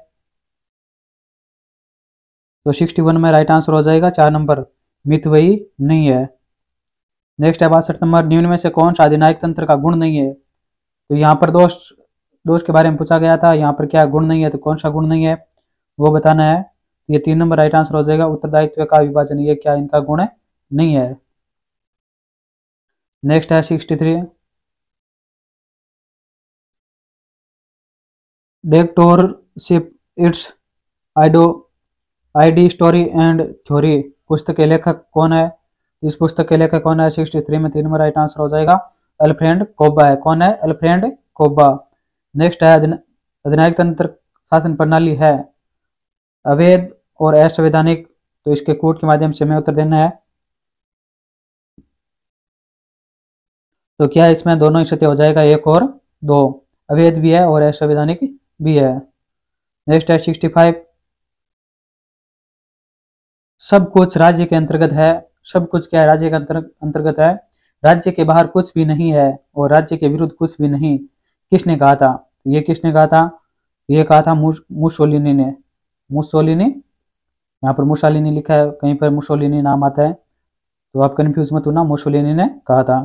तो सिक्सटी वन में राइट आंसर हो जाएगा चार नंबर मित वही नहीं है नेक्स्ट है बासठ नंबर निम्न में से कौन सा अधिनायक तंत्र का गुण नहीं है तो यहाँ पर दोष दोष के बारे में पूछा गया था यहाँ पर क्या गुण नहीं है तो कौन सा गुण नहीं है वो बताना है तो ये तीन नंबर राइट आंसर हो जाएगा उत्तरदायित्व का विभाजन ये क्या इनका गुण है नहीं है नेक्स्ट है सिक्सटी थ्री डेक्टोरशिप इट्स आइडो आईडी स्टोरी एंड थ्योरी पुस्तक के लेखक कौन है इस पुस्तक के लेखक कौन है सिक्सटी थ्री में तीन नंबर राइट आंसर हो जाएगा एल्फ्रेंड कोबा है कौन है एल्फ्रेंड कोबा नेक्स्ट है अधिनायक तंत्र शासन प्रणाली है अवैध और असंवैधानिक तो इसके कोर्ट के माध्यम से हमें उत्तर देना है तो क्या इसमें दोनों ही सत्य हो जाएगा एक और दो अवैध भी है और असंवैधानिक भी है नेक्स्ट है सिक्सटी फाइव सब कुछ राज्य के अंतर्गत है सब कुछ क्या है राज्य के अंतर्गत है राज्य के बाहर कुछ भी नहीं है और राज्य के विरुद्ध कुछ भी नहीं किसने कहा था ये किसने कहा था ये कहा था मुसोलिनी ने मुसोलिनी यहाँ पर मुसालिनी लिखा है कहीं पर मुसोलिनी नाम आता है तो आप कन्फ्यूज मत होना मुसोलिनी ने कहा था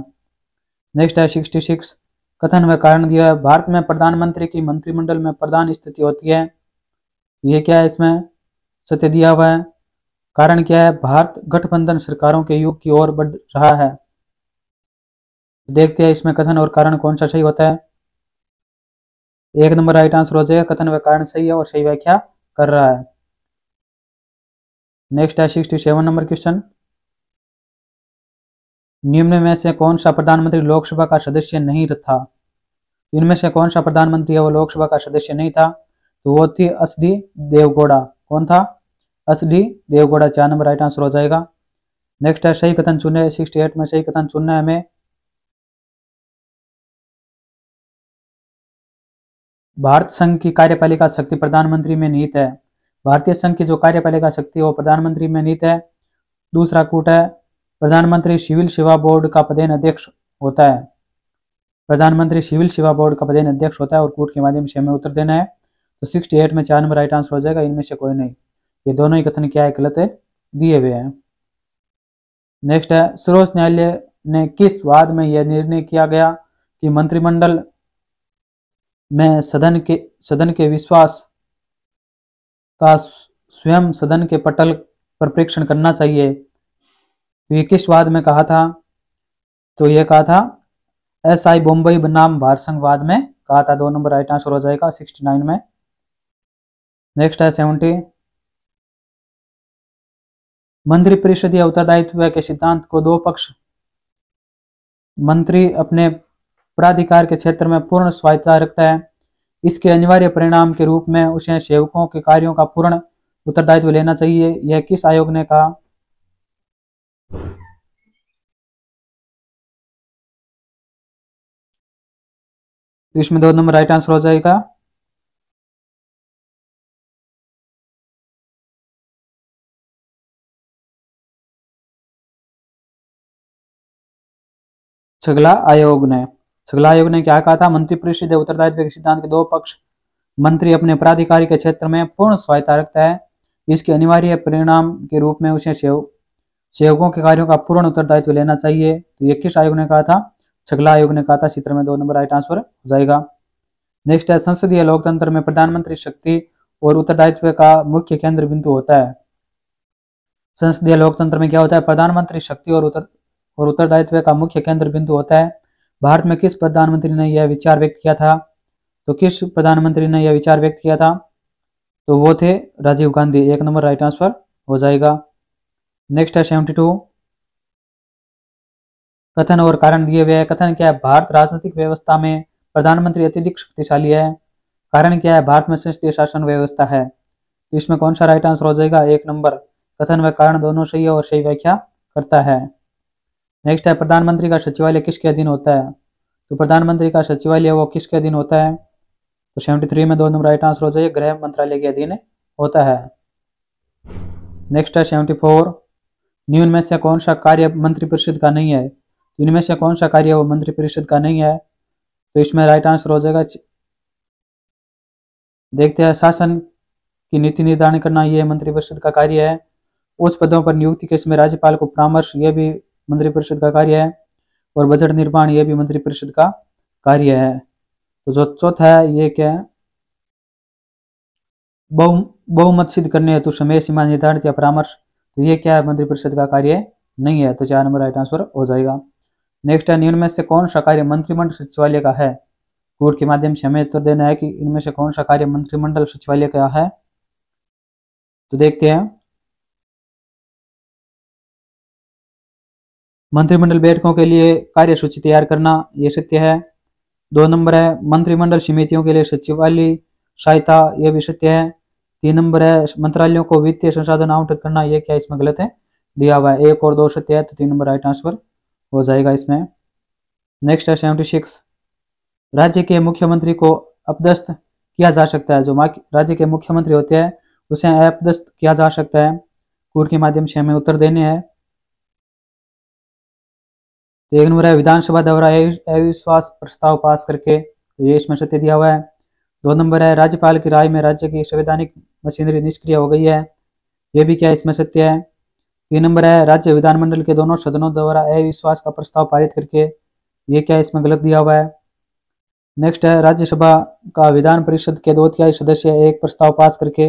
नेक्स्ट है सिक्सटी सिक्स कथन में कारण दिया है भारत में प्रधानमंत्री की मंत्रिमंडल में प्रधान स्थिति होती है ये क्या है इसमें सत्य दिया हुआ है कारण क्या है भारत गठबंधन सरकारों के युग की ओर बढ़ रहा है देखते हैं इसमें कथन और कारण कौन सा सही होता है एक नंबर राइट आंसर हो जाएगा कथन व कारण सही है और सही व्याख्या कर रहा है नेक्स्ट है सिक्सटी सेवन नंबर क्वेश्चन निम्न में से कौन सा प्रधानमंत्री लोकसभा का सदस्य नहीं था इनमें से कौन सा प्रधानमंत्री है वो लोकसभा का सदस्य नहीं था तो वो थी एस डी देवगौड़ा कौन था डी देवगौड़ा चार नंबर राइट आंसर हो जाएगा नेक्स्ट है सही कथन चुनने सिक्सटी एट में सही कथन चुनना है हमें भारत संघ की कार्यपालिका शक्ति प्रधानमंत्री में निहित है भारतीय संघ की जो कार्यपालिका शक्ति है वो प्रधानमंत्री में निहित है दूसरा कूट है प्रधानमंत्री सिविल सेवा बोर्ड का पदेन अध्यक्ष होता है प्रधानमंत्री सिविल सेवा बोर्ड का पदेन अध्यक्ष होता है और कूट के माध्यम से हमें उत्तर देना है तो सिक्सटी एट में चार नंबर राइट आंसर हो जाएगा इनमें से कोई नहीं ये दोनों ही कथन क्या है गलत है दिए हुए हैं नेक्स्ट है सर्वोच्च न्यायालय ने किस वाद में यह निर्णय किया गया कि मंत्रिमंडल में सदन के सदन के विश्वास का स्वयं सदन के पटल पर प्रेक्षण करना चाहिए तो ये किस वाद में कहा था तो ये कहा था एस आई बोम्बई बनाम वाद में कहा था दो नंबर राइट आंसर हो जाएगा सिक्सटी नाइन में नेक्स्ट है सेवनटी मंत्री या उत्तरदायित्व के सिद्धांत को दो पक्ष मंत्री अपने प्राधिकार के क्षेत्र में पूर्ण स्वायत्ता रखता है इसके अनिवार्य परिणाम के रूप में उसे सेवकों के कार्यों का पूर्ण उत्तरदायित्व लेना चाहिए यह किस आयोग ने कहा इसमें दो नंबर राइट आंसर हो जाएगा छगला आयोग ने छगला आयोग ने क्या कहा था मंत्री परिषद उत्तरदायित्व के सिद्धांत के दो पक्ष मंत्री अपने प्राधिकारी के क्षेत्र में पूर्ण स्वायत्ता रखता है इसके अनिवार्य परिणाम के रूप में उसे सेवकों के कार्यों का पूर्ण उत्तरदायित्व लेना चाहिए तो ये किस आयोग ने कहा था छगला आयोग ने कहा था चित्र में दो नंबर राइट आंसर हो जाएगा नेक्स्ट है संसदीय लोकतंत्र में प्रधानमंत्री शक्ति और उत्तरदायित्व का मुख्य केंद्र बिंदु होता है संसदीय लोकतंत्र में क्या होता है प्रधानमंत्री शक्ति और उत्तर और उत्तरदायित्व का मुख्य केंद्र बिंदु होता है भारत में किस प्रधानमंत्री ने यह विचार व्यक्त किया था तो किस प्रधानमंत्री ने यह विचार व्यक्त किया था तो वो थे राजीव गांधी एक नंबर राइट आंसर हो जाएगा नेक्स्ट है सेवेंटी टू कथन और कारण दिए हुए कथन क्या है भारत राजनीतिक व्यवस्था में प्रधानमंत्री अत्यधिक शक्तिशाली है कारण क्या है भारत में संसदीय शासन व्यवस्था है तो इसमें कौन सा राइट आंसर हो जाएगा एक नंबर कथन व कारण दोनों सही और सही व्याख्या करता है नेक्स्ट है प्रधानमंत्री का सचिवालय किसके अधीन होता है तो प्रधानमंत्री का सचिवालय वो किसके अधीन होता है तो सेवेंटी थ्री में दो नंबर राइट आंसर हो जाएगा गृह मंत्रालय के अधीन होता है नेक्स्ट है सेवेंटी फोर निम्न में से कौन सा कार्य मंत्रिपरिषद का नहीं है तो इनमें से कौन सा कार्य वो मंत्रिपरिषद का नहीं है तो इसमें राइट आंसर हो जाएगा देखते हैं शासन की नीति निर्धारण करना यह मंत्रिपरिषद का कार्य है उच्च पदों पर नियुक्ति के इसमें राज्यपाल को परामर्श यह भी मंत्रिपरिषद का कार्य है और बजट निर्माण यह भी मंत्रिपरिषद का कार्य है तो जो चौथा है ये क्या है बहु बहुमत सिद्ध करने हेतु समय सीमा निर्धारित या परामर्श तो ये क्या है मंत्रिपरिषद का कार्य नहीं है तो चार नंबर राइट आंसर हो जाएगा नेक्स्ट है इनमें से कौन सा कार्य मंत्रिमंडल सचिवालय का है कोर्ट के माध्यम से हमें उत्तर देना है कि इनमें से कौन सा कार्य मंत्रिमंडल सचिवालय का है तो देखते हैं मंत्रिमंडल बैठकों के लिए कार्य सूची तैयार करना यह सत्य है दो नंबर है मंत्रिमंडल समितियों के लिए सचिवालय सहायता यह भी सत्य है तीन नंबर है मंत्रालयों को वित्तीय संसाधन आवंटित करना यह क्या इसमें गलत है दिया हुआ है एक और दो सत्य है तो तीन नंबर राइट आंसर हो जाएगा इसमें नेक्स्ट है सेवेंटी सिक्स राज्य के मुख्यमंत्री को अपदस्त किया जा सकता है जो राज्य के मुख्यमंत्री होते हैं उसे अपदस्त किया जा सकता है कोड के माध्यम से हमें उत्तर देने हैं तो एक नंबर है विधानसभा द्वारा अविश्वास प्रस्ताव पास करके तो ये इसमें सत्य दिया हुआ है दो नंबर है राज्यपाल की राय में राज्य की संवैधानिक मशीनरी निष्क्रिय हो गई है यह भी क्या इसमें सत्य है तीन नंबर है राज्य विधानमंडल के दोनों सदनों द्वारा अविश्वास का प्रस्ताव पारित करके ये क्या इसमें गलत दिया हुआ है नेक्स्ट है राज्यसभा का विधान परिषद के दो तिहाई सदस्य एक प्रस्ताव पास करके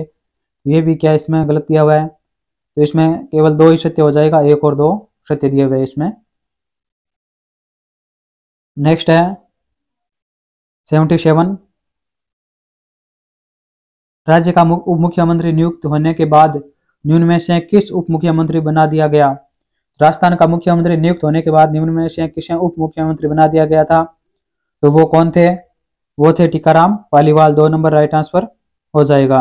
ये भी क्या इसमें गलत दिया हुआ है तो इसमें केवल दो ही सत्य हो जाएगा एक और दो सत्य दिए हुए इसमें नेक्स्ट है सेवेंटी सेवन राज्य का उप मुख्यमंत्री नियुक्त होने के बाद निम्न में से किस उप मुख्यमंत्री बना दिया गया राजस्थान का मुख्यमंत्री नियुक्त होने के बाद निम्न में से किसे उप मुख्यमंत्री बना दिया गया था तो वो कौन थे वो थे टीकाराम पालीवाल दो नंबर राइट आंसर हो जाएगा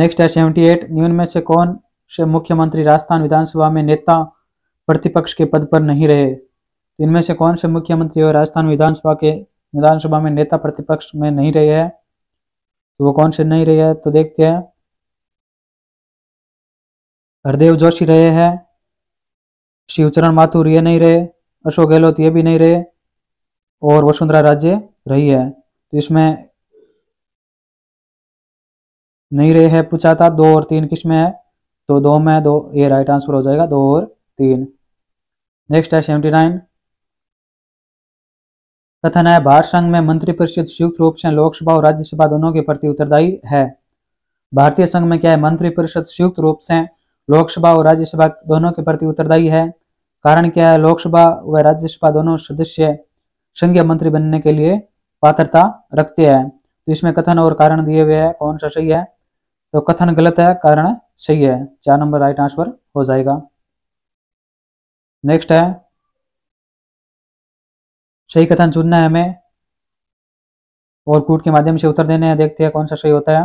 नेक्स्ट है सेवेंटी एट निम्न में से कौन से मुख्यमंत्री राजस्थान विधानसभा में नेता प्रतिपक्ष के पद पर नहीं रहे इनमें से कौन से मुख्यमंत्री और राजस्थान विधानसभा के विधानसभा में नेता प्रतिपक्ष में नहीं रहे हैं तो वो कौन से नहीं रहे हैं तो देखते हैं हरदेव जोशी रहे हैं शिवचरण माथुर ये नहीं रहे अशोक गहलोत ये भी नहीं रहे और वसुंधरा राजे रही है तो इसमें नहीं रहे है पूछा था दो और तीन किसमें है तो दो में दो ये राइट आंसर हो जाएगा दो और तीन नेक्स्ट है सेवेंटी नाइन कथन है भारत संघ में मंत्रिपरिषद संयुक्त रूप से लोकसभा और राज्यसभा दोनों के प्रति उत्तरदायी है भारतीय संघ में क्या है मंत्रिपरिषद संयुक्त रूप से लोकसभा और राज्यसभा दोनों के प्रति उत्तरदायी है कारण क्या है लोकसभा व राज्यसभा दोनों सदस्य संघीय मंत्री बनने के लिए पात्रता रखते हैं तो इसमें कथन और कारण दिए हुए हैं कौन सा सही है तो कथन गलत है कारण सही है चार नंबर राइट आंसर हो जाएगा नेक्स्ट है सही कथन चुनना है हमें और कूट के माध्यम से उत्तर देने हैं देखते हैं कौन सा सही होता है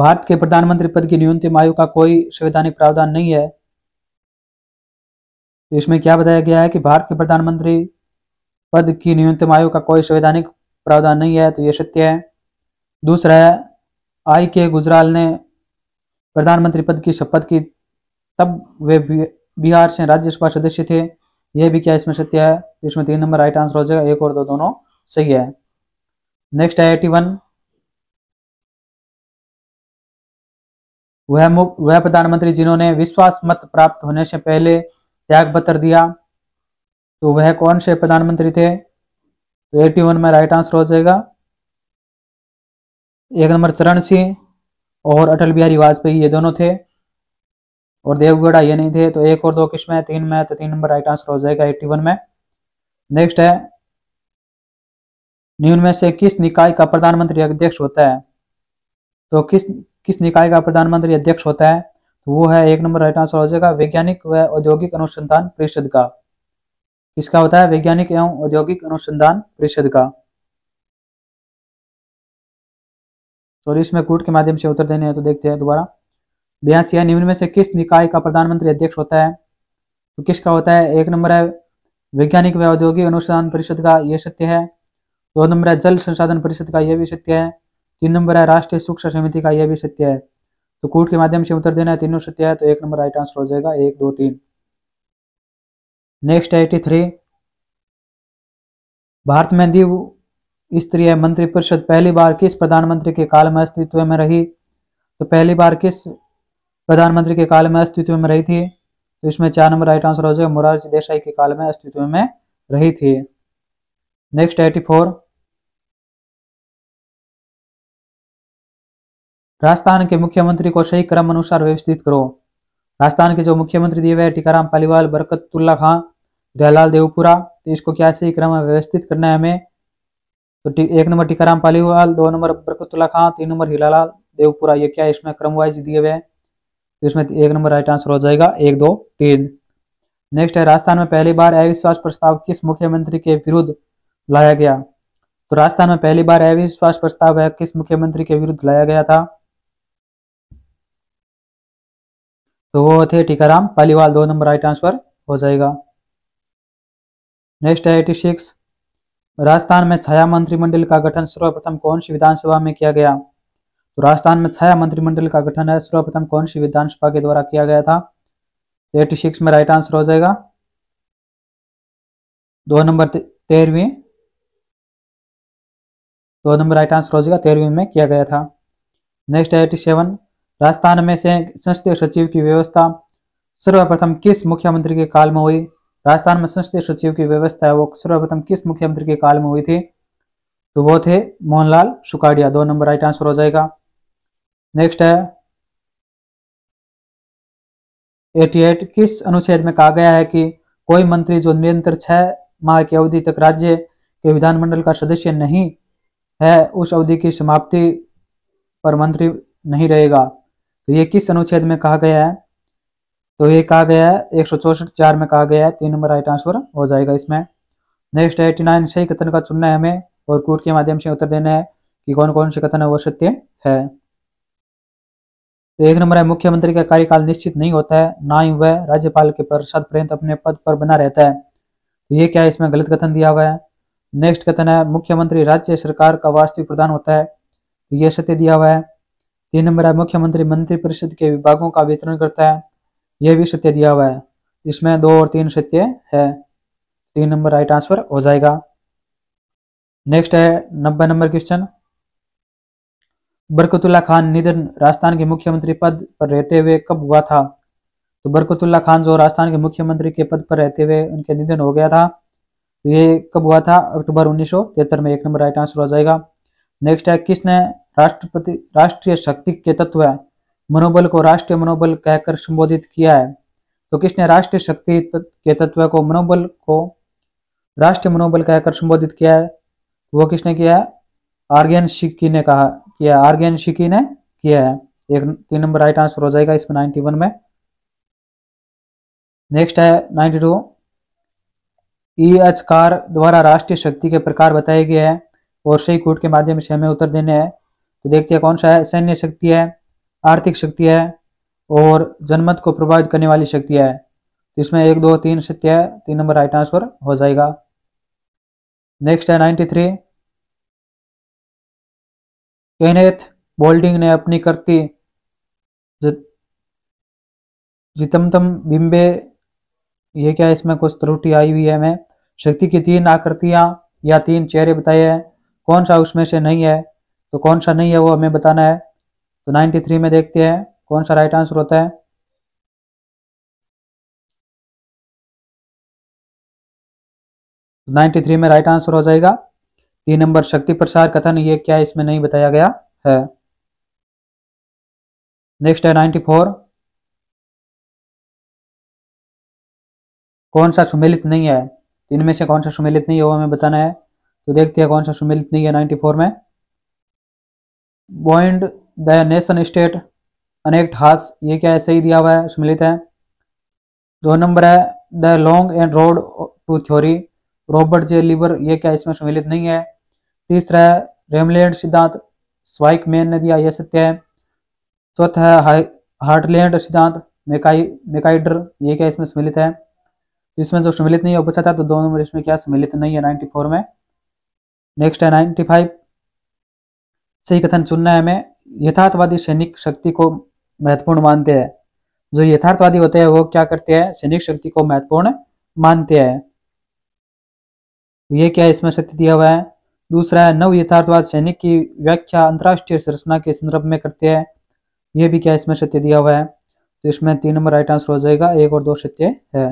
भारत के प्रधानमंत्री पद की न्यूनतम आयु का कोई संवैधानिक प्रावधान नहीं है तो इसमें क्या बताया गया है कि भारत के प्रधानमंत्री पद की न्यूनतम आयु का कोई संवैधानिक प्रावधान नहीं है तो यह सत्य है दूसरा है आई के गुजराल ने प्रधानमंत्री पद की शपथ की तब वे बिहार से राज्यसभा सदस्य थे यह भी क्या इसमें सत्य है तो इसमें तीन नंबर राइट आंसर हो जाएगा एक और दो दोनों सही है नेक्स्ट है एटी वन वह मुख वह प्रधानमंत्री जिन्होंने विश्वास मत प्राप्त होने से पहले त्याग पत्र दिया तो वह कौन से प्रधानमंत्री थे तो एटी वन में राइट आंसर हो जाएगा एक नंबर चरण सिंह और अटल बिहारी वाजपेयी ये दोनों थे और देवगढ़ ये नहीं थे तो एक और दो है तीन में तो तीन नंबर राइट आंसर हो जाएगा एट्टी वन में नेक्स्ट है न्यून में से किस निकाय का प्रधानमंत्री अध्यक्ष होता है तो किस किस निकाय का प्रधानमंत्री अध्यक्ष होता है तो वो है एक नंबर राइट आंसर हो जाएगा वैज्ञानिक व औद्योगिक अनुसंधान परिषद का किसका होता है वैज्ञानिक एवं औद्योगिक अनुसंधान परिषद का सॉरी इसमें कूट के माध्यम से उत्तर देने हैं तो देखते हैं दोबारा बयासी है निम्न में से किस निकाय का प्रधानमंत्री अध्यक्ष होता है तो किसका होता है एक नंबर है वैज्ञानिक व औद्योगिक अनुसंधान परिषद का यह सत्य है दो नंबर है जल संसाधन परिषद का यह भी सत्य है तीन नंबर है राष्ट्रीय सूक्ष्म समिति का यह भी सत्य है तो कूट के माध्यम से उत्तर देना है तीनों सत्य है तो एक नंबर राइट आंसर हो जाएगा एक दो तीन नेक्स्ट एटी थ्री भारत में दीव स्त्रीय मंत्रिपरिषद पहली बार किस प्रधानमंत्री के काल में अस्तित्व में रही तो पहली बार किस प्रधानमंत्री के काल में अस्तित्व में रही थी तो इसमें चार नंबर राइट आंसर हो जाएगा मोरारजी देसाई के काल में अस्तित्व में रही थी नेक्स्ट एटी फोर राजस्थान के मुख्यमंत्री को सही क्रम अनुसार व्यवस्थित करो राजस्थान के जो मुख्यमंत्री दिए हुए टीकाराम पालीवाल बरकतुल्ला खां दयालाल देवपुरा तो इसको क्या सही क्रम में व्यवस्थित करना है हमें तो एक नंबर टीकाराम पालीवाल दो नंबर बरकतुल्ला खां तीन नंबर हिलालाल देवपुरा ये क्या इसमें क्रमवाइज दिए हुए हैं तो इसमें एक नंबर राइट आंसर हो जाएगा एक दो तीन नेक्स्ट है राजस्थान में पहली बार अविश्वास प्रस्ताव किस मुख्यमंत्री के विरुद्ध लाया गया तो राजस्थान में पहली बार अविश्वास प्रस्ताव है किस मुख्यमंत्री के विरुद्ध लाया गया था तो वो थे टीकाराम पालीवाल दो नंबर राइट आंसर हो जाएगा नेक्स्ट है एटी सिक्स राजस्थान में छाया मंत्रिमंडल का गठन सर्वप्रथम कौन सी विधानसभा में किया गया तो राजस्थान में छाया मंत्रिमंडल का गठन है सर्वप्रथम कौन सी विधानसभा के द्वारा किया गया था एटी सिक्स में राइट आंसर हो जाएगा दो नंबर तेरहवीं दो नंबर राइट आंसर हो जाएगा तेरहवीं में किया गया था नेक्स्ट एटी सेवन राजस्थान में से संसदीय सचिव की व्यवस्था सर्वप्रथम किस मुख्यमंत्री के काल में हुई राजस्थान में संसदीय सचिव की व्यवस्था है वो सर्वप्रथम किस मुख्यमंत्री के काल में हुई थी तो वो थे मोहनलाल सुकाडिया दो नंबर राइट आंसर हो जाएगा नेक्स्ट है 88 किस अनुच्छेद में कहा गया है कि कोई मंत्री जो निरंतर छह माह की अवधि तक राज्य के विधानमंडल का सदस्य नहीं है उस अवधि की समाप्ति पर मंत्री नहीं रहेगा तो ये किस अनुच्छेद में कहा गया है तो ये कहा गया है एक सौ चौसठ चार में कहा गया है तीन नंबर राइट आंसर हो जाएगा इसमें नेक्स्ट एटी नाइन सही कथन का चुनना है हमें और कूट के माध्यम से उत्तर देना है कि कौन कौन से कथन है वो सत्य है तो एक नंबर है मुख्यमंत्री का कार्यकाल निश्चित नहीं होता है ना ही वह राज्यपाल के प्रसाद पर्यंत अपने पद पर बना रहता है तो ये क्या है इसमें गलत कथन दिया हुआ है नेक्स्ट कथन है मुख्यमंत्री राज्य सरकार का वास्तविक प्रधान होता है यह तो ये सत्य दिया हुआ है तीन नंबर है मुख्यमंत्री मंत्री परिषद के विभागों का वितरण करता है यह भी सत्य दिया हुआ है इसमें दो और तीन सत्य है तीन नंबर राइट आंसर हो जाएगा नेक्स्ट है नब्बे नंबर क्वेश्चन बरकतुल्ला खान निधन राजस्थान के मुख्यमंत्री पद पर रहते हुए कब हुआ था तो बरकतुल्ला खान जो राजस्थान के मुख्यमंत्री के पद पर रहते हुए उनके निधन हो गया था तो ये कब हुआ था अक्टूबर उन्नीस में एक नंबर राइट आंसर हो जाएगा नेक्स्ट है किसने राष्ट्रपति राष्ट्रीय शक्ति के तत्व मनोबल को राष्ट्रीय मनोबल कहकर संबोधित किया है तो किसने राष्ट्रीय शक्ति के तत्व को मनोबल को राष्ट्रीय मनोबल कहकर संबोधित किया है वो किसने किया है आर्गन शिक्की ने कहा किया आर्गेन शिकी ने किया है एक तीन नंबर राइट आंसर हो जाएगा इसमें नाइनटी वन में नेक्स्ट है ninety two E H Carr द्वारा राष्ट्रीय शक्ति के प्रकार बताए गए हैं और सही कूट के माध्यम से हमें उत्तर देने हैं तो देखते हैं कौन सा है सैन्य शक्ति है आर्थिक शक्ति है और जनमत को प्रभावित करने वाली शक्ति है तो इसमें एक दो तीन सत्य है तीन नंबर राइट आंसर हो जाएगा नेक्स्ट है नाइन्टी थ्री केनेथ बोल्डिंग ने अपनी करती जितमतम बिंबे ये क्या इसमें कुछ त्रुटि आई हुई है मैं शक्ति की तीन आकृतियां या तीन चेहरे बताए हैं कौन सा उसमें से नहीं है तो कौन सा नहीं है वो हमें बताना है तो 93 में देखते हैं कौन सा राइट आंसर होता है नाइन्टी तो थ्री में राइट आंसर हो जाएगा तीन नंबर शक्ति प्रसार कथन ये क्या इसमें नहीं बताया गया है नेक्स्ट है नाइन्टी फोर कौन सा सुमेलित नहीं है इनमें से कौन सा सुमेलित नहीं है वो हमें बताना है तो देखते हैं कौन सा सुमेलित नहीं है नाइन्टी फोर में बॉइंड द नेशन स्टेट अनेक हास ये क्या है सही दिया हुआ है सुमेलित है दो नंबर है the long and road to theory Robert J Lieber ये क्या इसमें सम्मिलित नहीं है तीसरा है रेमलैंड सिद्धांत स्वाइक मैन ने दिया यह सत्य है चौथा है हार्टलैंड सिद्धांत मेकाइडर ये क्या इसमें सम्मिलित है तो इसमें जो सम्मिलित नहीं है पूछा था तो दो नंबर इसमें क्या सम्मिलित नहीं है नाइन्टी फोर में नेक्स्ट है नाइन्टी फाइव सही कथन चुनना है हमें यथार्थवादी सैनिक शक्ति को महत्वपूर्ण मानते हैं जो यथार्थवादी होते हैं वो क्या करते हैं सैनिक शक्ति को महत्वपूर्ण मानते हैं तो ये क्या इसमें सत्य दिया हुआ है दूसरा है नव यथार्थवाद सैनिक की व्याख्या अंतर्राष्ट्रीय संरचना के संदर्भ में करते हैं यह भी क्या इसमें सत्य दिया हुआ है तो इसमें तीन नंबर राइट आंसर हो जाएगा एक और दो सत्य है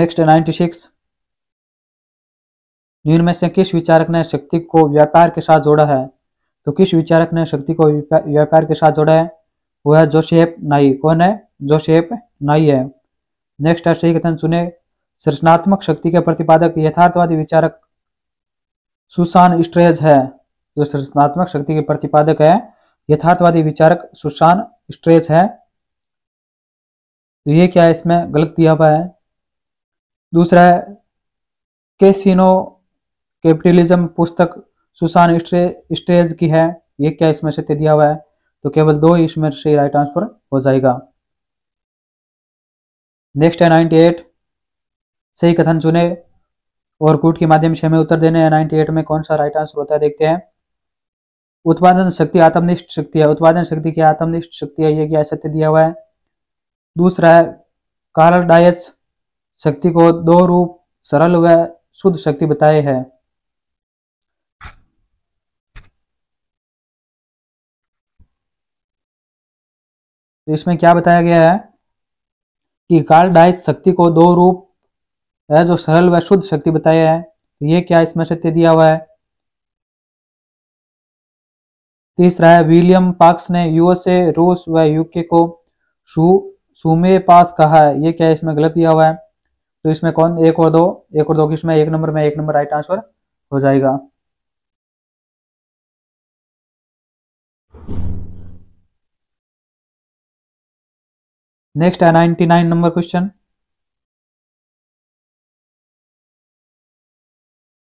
नेक्स्ट नाइनटी सिक्स निम्न से किस विचारक ने शक्ति को व्यापार के साथ जोड़ा है तो किस विचारक ने शक्ति को व्यापार के साथ जोड़ा है वह जोशेप नाई कौन है जोशेप नाई है नेक्स्ट है सही कथन चुने सृजनात्मक शक्ति के प्रतिपादक यथार्थवादी विचारक सुशान स्ट्रेज है जो सृजनात्मक शक्ति के प्रतिपादक है यथार्थवादी विचारक सुशान स्ट्रेज है तो ये क्या है इसमें गलत दिया हुआ है दूसरा है केसिनो कैपिटलिज्म पुस्तक सुशान स्ट्रेज की है ये क्या इसमें सत्य दिया हुआ है तो केवल दो इसमें से राइट आंसर हो जाएगा नेक्स्ट है नाइनटी एट सही कथन चुने और कूट के माध्यम से हमें उत्तर देने हैं एट में कौन सा राइट आंसर होता है देखते हैं उत्पादन शक्ति आत्मनिष्ठ शक्ति है उत्पादन शक्ति की आत्मनिष्ठ शक्ति है यह क्या सत्य दिया हुआ है दूसरा है कारल डायस शक्ति को दो रूप सरल व शुद्ध शक्ति बताए हैं तो इसमें क्या बताया गया है कि कार्ल डाइस शक्ति को दो रूप है जो सरल व शुद्ध शक्ति बताया है तो ये क्या इसमें सत्य दिया हुआ है तीसरा है विलियम पार्क्स ने यूएसए रूस व यूके को सु, सुमे पास कहा है ये क्या इसमें गलत दिया हुआ है तो इसमें कौन एक और दो एक और दो किसमें एक नंबर में एक नंबर राइट आंसर हो जाएगा नेक्स्ट है नाइन नंबर क्वेश्चन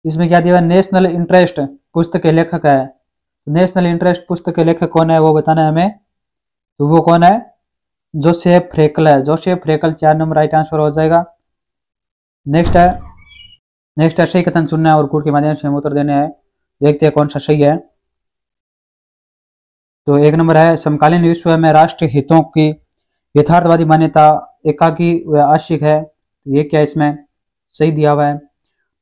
इसमें क्या दिया नेशनल इंटरेस्ट पुस्तक के लेखक है नेशनल तो इंटरेस्ट पुस्तक के लेखक कौन है वो बताना है हमें तो वो कौन है जोसेफ फ्रेकल है जोसेफ फ्रेकल चार नंबर राइट आंसर हो जाएगा नेक्स्ट है नेक्स्ट है सही कथन सुनना है और गुड़ के माध्यम से उत्तर देने हैं देखते हैं कौन सा सही है तो एक नंबर है समकालीन विश्व में राष्ट्र हितों की यथार्थवादी मान्यता एकाकी व आशिक है ये क्या इसमें सही दिया हुआ है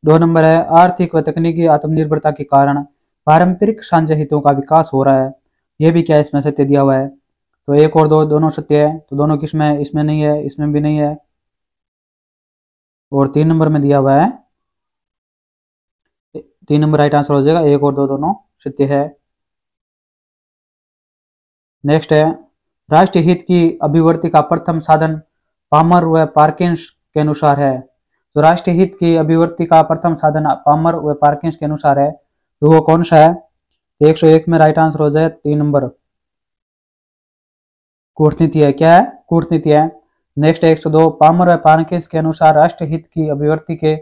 दो नंबर है आर्थिक व तकनीकी आत्मनिर्भरता के कारण पारंपरिक साझा हितों का विकास हो रहा है यह भी क्या इसमें सत्य दिया हुआ है तो एक और दो दोनों सत्य है तो दोनों किसमें है इसमें नहीं है इसमें भी नहीं है और तीन नंबर में दिया हुआ है तीन नंबर राइट आंसर हो जाएगा एक और दो दोनों सत्य है नेक्स्ट है राष्ट्रीय हित की अभिवृत्ति का प्रथम साधन पामर व पार्किंस के अनुसार है तो राष्ट्रीय हित की अभिवृत्ति का प्रथम साधन पामर व पार्किंस के अनुसार है तो वो कौन सा है तो एक सौ एक में राइट आंसर हो जाए तीन नंबर कूटनीति है क्या है कूटनीति है नेक्स्ट एक सौ दो पामर व पार्किंस के अनुसार राष्ट्रीय हित की अभिवृत्ति के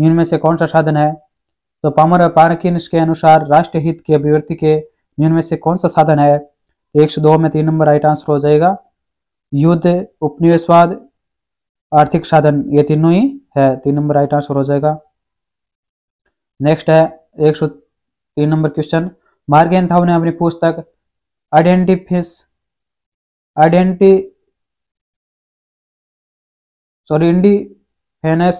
निम्न में से कौन सा साधन है तो पामर व पार्किंस के अनुसार राष्ट्रीय हित की अभिवृत्ति के निम्न में से कौन सा साधन है तो एक सौ दो में तीन नंबर राइट आंसर हो जाएगा युद्ध उपनिवेशवाद आर्थिक साधन ये तीनों ही है तीन नंबर राइट आंसर हो जाएगा नेक्स्ट है एक सौ तीन नंबर क्वेश्चन मार्गेन था ने अपनी पुस्तक आइडेंटिफिस आइडेंटी sorry indifference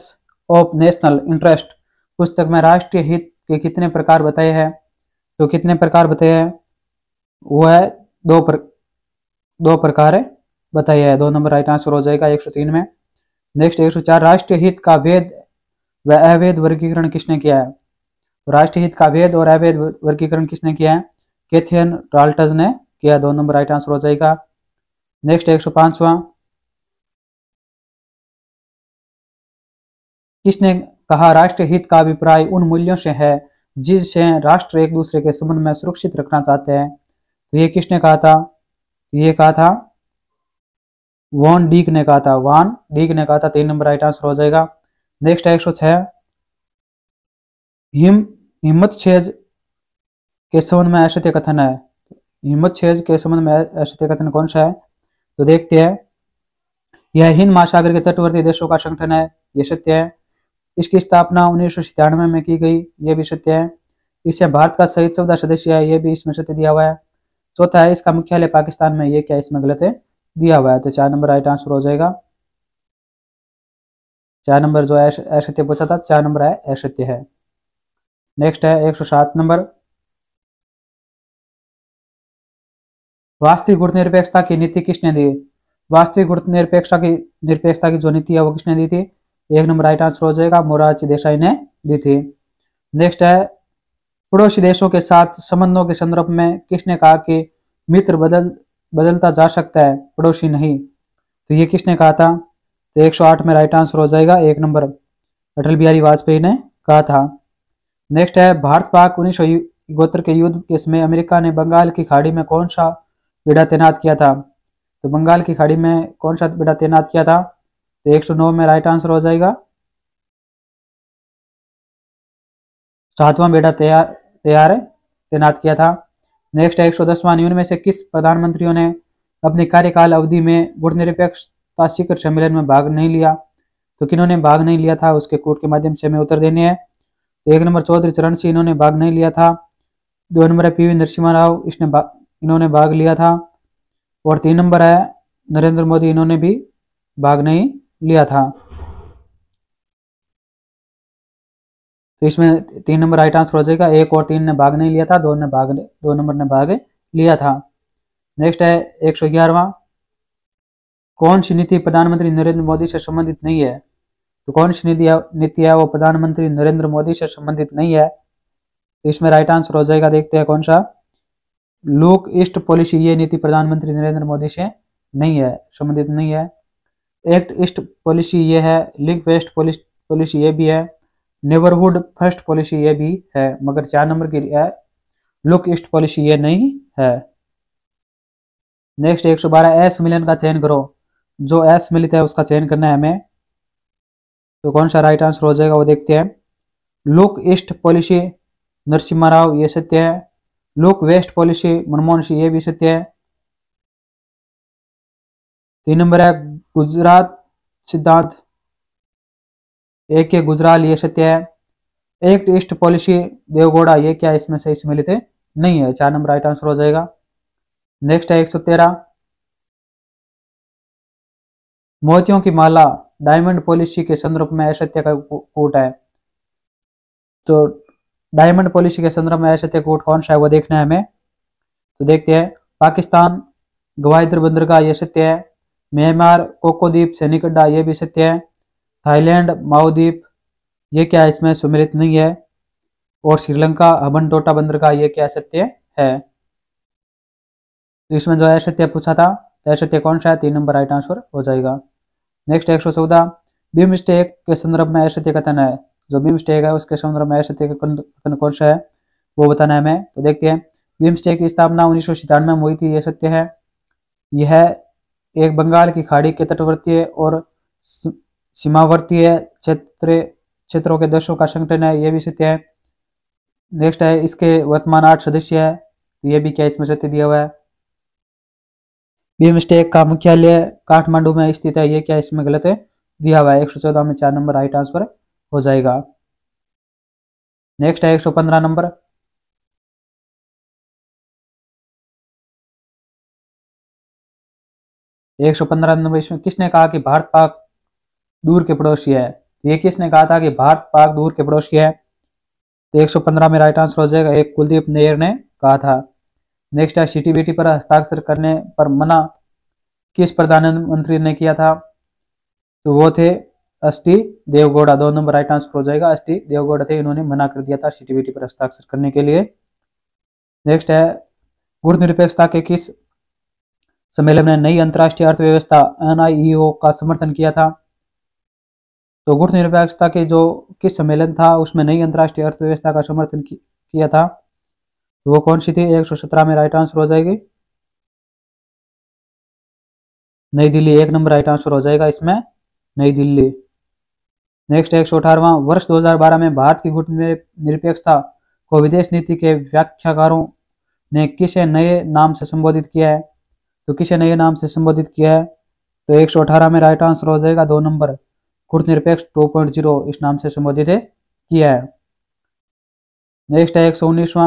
of national interest पुस्तक में राष्ट्रीय हित के कितने प्रकार बताए हैं तो कितने प्रकार बताए हैं वो है दो पर दो प्रकार बताए हैं दो नंबर राइट आंसर हो जाएगा एक सौ तीन में नेक्स्ट एक सौ चार राष्ट्रीय हित का वेद व अवैध वर्गीकरण किसने किया है तो राष्ट्रीय हित का वेद और अवैध वर्गीकरण किसने किया है केथियन राल्टज ने किया दो नंबर राइट आंसर हो जाएगा नेक्स्ट एक सौ पांचवा किसने कहा राष्ट्रीय हित का अभिप्राय उन मूल्यों से है जिससे राष्ट्र एक दूसरे के संबंध में सुरक्षित रखना चाहते हैं तो ये किसने कहा था ये कहा था वॉन डीक ने कहा था वन डीक ने कहा था तीन नंबर राइट आंसर हो जाएगा नेक्स्ट है एक सौ छह हिम हिम्मत छेज के संबंध में असत्य कथन है हिम्मत छेज के संबंध में असत्य कथन कौन सा है तो देखते हैं यह हिंद महासागर के तटवर्ती देशों का संगठन है यह सत्य है इसकी स्थापना उन्नीस में की गई यह भी सत्य है इसे भारत का सहित चौदह सदस्य है यह भी इसमें सत्य दिया हुआ है चौथा है इसका मुख्यालय पाकिस्तान में यह क्या इसमें गलत है दिया हुआ है तो चार नंबर राइट आंसर हो जाएगा चार नंबर जो असत्य पूछा था चार नंबर है असत्य है नेक्स्ट है एक सौ सात नंबर वास्तविक निरपेक्षता की नीति किसने दी वास्तविक निरपेक्षता की निरपेक्षता की जो नीति है वो किसने दी थी एक नंबर राइट आंसर हो जाएगा मोरारजी देसाई ने दी थी नेक्स्ट है पड़ोसी देशों के साथ संबंधों के संदर्भ में किसने कहा कि मित्र बदल बदलता जा सकता है पड़ोसी नहीं तो ये किसने कहा था तो 108 में राइट आंसर हो जाएगा एक नंबर अटल बिहारी वाजपेयी ने कहा था नेक्स्ट है भारत पाक उन्नीस गोत्र के युद्ध के समय अमेरिका ने बंगाल की खाड़ी में कौन सा बेड़ा तैनात किया था तो बंगाल की खाड़ी में कौन सा बेड़ा तैनात किया था तो 109 में राइट आंसर हो जाएगा सातवां बेड़ा तैयार तैयार तैनात किया था नेक्स्ट है एक सौ दसवां उनमें से किस प्रधानमंत्रियों ने अपने कार्यकाल अवधि में गुणनिरपेक्षता शिखर सम्मेलन में भाग नहीं लिया तो किन्होंने भाग नहीं लिया था उसके कोट के माध्यम से हमें उत्तर देने हैं तो एक नंबर चौधरी चरण सिंह इन्होंने भाग नहीं लिया था दो नंबर है पी वी नरसिम्हा राव इसने इन्होंने भाग लिया था और तीन नंबर है नरेंद्र मोदी इन्होंने भी भाग नहीं लिया था तो इसमें तीन नंबर राइट आंसर हो जाएगा एक और तीन ने भाग नहीं लिया था दो ने भाग दो नंबर ने भाग लिया था नेक्स्ट है एक सौ ग्यारहवा कौन सी नीति प्रधानमंत्री नरेंद्र मोदी से संबंधित नहीं है तो कौन सी नीति नीति है वो प्रधानमंत्री नरेंद्र मोदी से संबंधित नहीं है तो इसमें राइट आंसर हो जाएगा देखते हैं कौन सा लोक ईस्ट पॉलिसी ये नीति प्रधानमंत्री नरेंद्र मोदी से नहीं है संबंधित नहीं है एक्ट ईस्ट पॉलिसी ये है लिंक वेस्ट पॉलिसी ये भी है नेबरहुड फर्स्ट पॉलिसी ये भी है मगर चार नंबर की लुक ईस्ट पॉलिसी ये नहीं है नेक्स्ट एक सौ बारह एस मिलियन का चयन करो जो एस मिलित है उसका चयन करना है हमें तो कौन सा राइट आंसर हो जाएगा वो देखते हैं look east policy Narasimha Rao ये सत्य है look west policy Manmohan Singh ये भी सत्य है तीन नंबर है गुजरात सिद्धांत एक के गुजराल ये सत्य है एक्ट ईस्ट पॉलिसी देवगौड़ा ये क्या इसमें से सम्मिलित है नहीं है चार नंबर राइट आंसर हो जाएगा नेक्स्ट है एक सौ तेरह मोतियों की माला डायमंड पॉलिसी के संदर्भ में असत्य का कोट है तो डायमंड पॉलिसी के संदर्भ में असत्य कोट कौन सा है वो देखना है हमें तो देखते हैं पाकिस्तान गवाईदर बंदरगाह यह सत्य है म्यांमार कोकोदीप सैनिकडा यह भी सत्य है थाईलैंड माओद्वीप ये क्या है इसमें सुमिलित नहीं है और श्रीलंका हबन टोटा बंदर का ये क्या सत्य है तो इसमें जो है सत्य पूछा था तो सत्य कौन सा है तीन नंबर राइट आंसर हो जाएगा नेक्स्ट एक सौ चौदह बीम स्टेक के संदर्भ में असत्य कथन है जो बीम स्टेक है उसके संदर्भ में असत्य कथन कौन सा है वो बताना है हमें तो देखते हैं बीम स्टेक की स्थापना उन्नीस सौ में हुई थी यह सत्य है यह एक बंगाल की खाड़ी के तटवर्तीय और सीमावर्तीय क्षेत्र क्षेत्रों के देशों का संगठन है ये भी सत्य है नेक्स्ट है इसके वर्तमान आठ सदस्य है तो ये भी क्या इसमें सत्य दिया हुआ है बीमस्टेक का मुख्यालय काठमांडू में स्थित है ये क्या इसमें गलत है दिया हुआ है एक में चार नंबर आई ट्रांसफर हो जाएगा नेक्स्ट है एक नंबर एक सौ पंद्रह नंबर इसमें किसने कहा कि भारत पाक दूर के पड़ोसी है ये किसने कहा था कि भारत पाक दूर के पड़ोसी है तो एक में राइट आंसर हो जाएगा एक कुलदीप नेयर ने कहा था नेक्स्ट है सिटी बीटी पर हस्ताक्षर करने पर मना किस प्रधानमंत्री ने किया था तो वो थे अस्थि देवगौड़ा दो नंबर राइट आंसर हो जाएगा अस्थि देवगौड़ा थे इन्होंने मना कर दिया था सिटीबीटी पर हस्ताक्षर करने के लिए नेक्स्ट है गुरुनिरपेक्षता के किस सम्मेलन ने नई अंतर्राष्ट्रीय अर्थव्यवस्था एनआईओ का समर्थन किया था तो गुटनिरपेक्षता निरपेक्षता के जो किस सम्मेलन था उसमें नई अंतर्राष्ट्रीय अर्थव्यवस्था का समर्थन किया था तो वो कौन सी थी एक सौ सत्रह में राइट आंसर हो जाएगी नई दिल्ली एक नंबर राइट आंसर हो जाएगा इसमें नई दिल्ली नेक्स्ट एक सौ अठारवा वर्ष 2012 में भारत की गुट निरपेक्षता को विदेश नीति के व्याख्याकारों ने किसे नए नाम से संबोधित किया है तो किसे नए नाम से संबोधित किया है तो अठारह में राइट आंसर हो जाएगा दो नंबर खुर्द निरपेक्ष टू पॉइंट जीरो इस नाम से संबोधित है किया है नेक्स्ट है एक सौ उन्नीसवा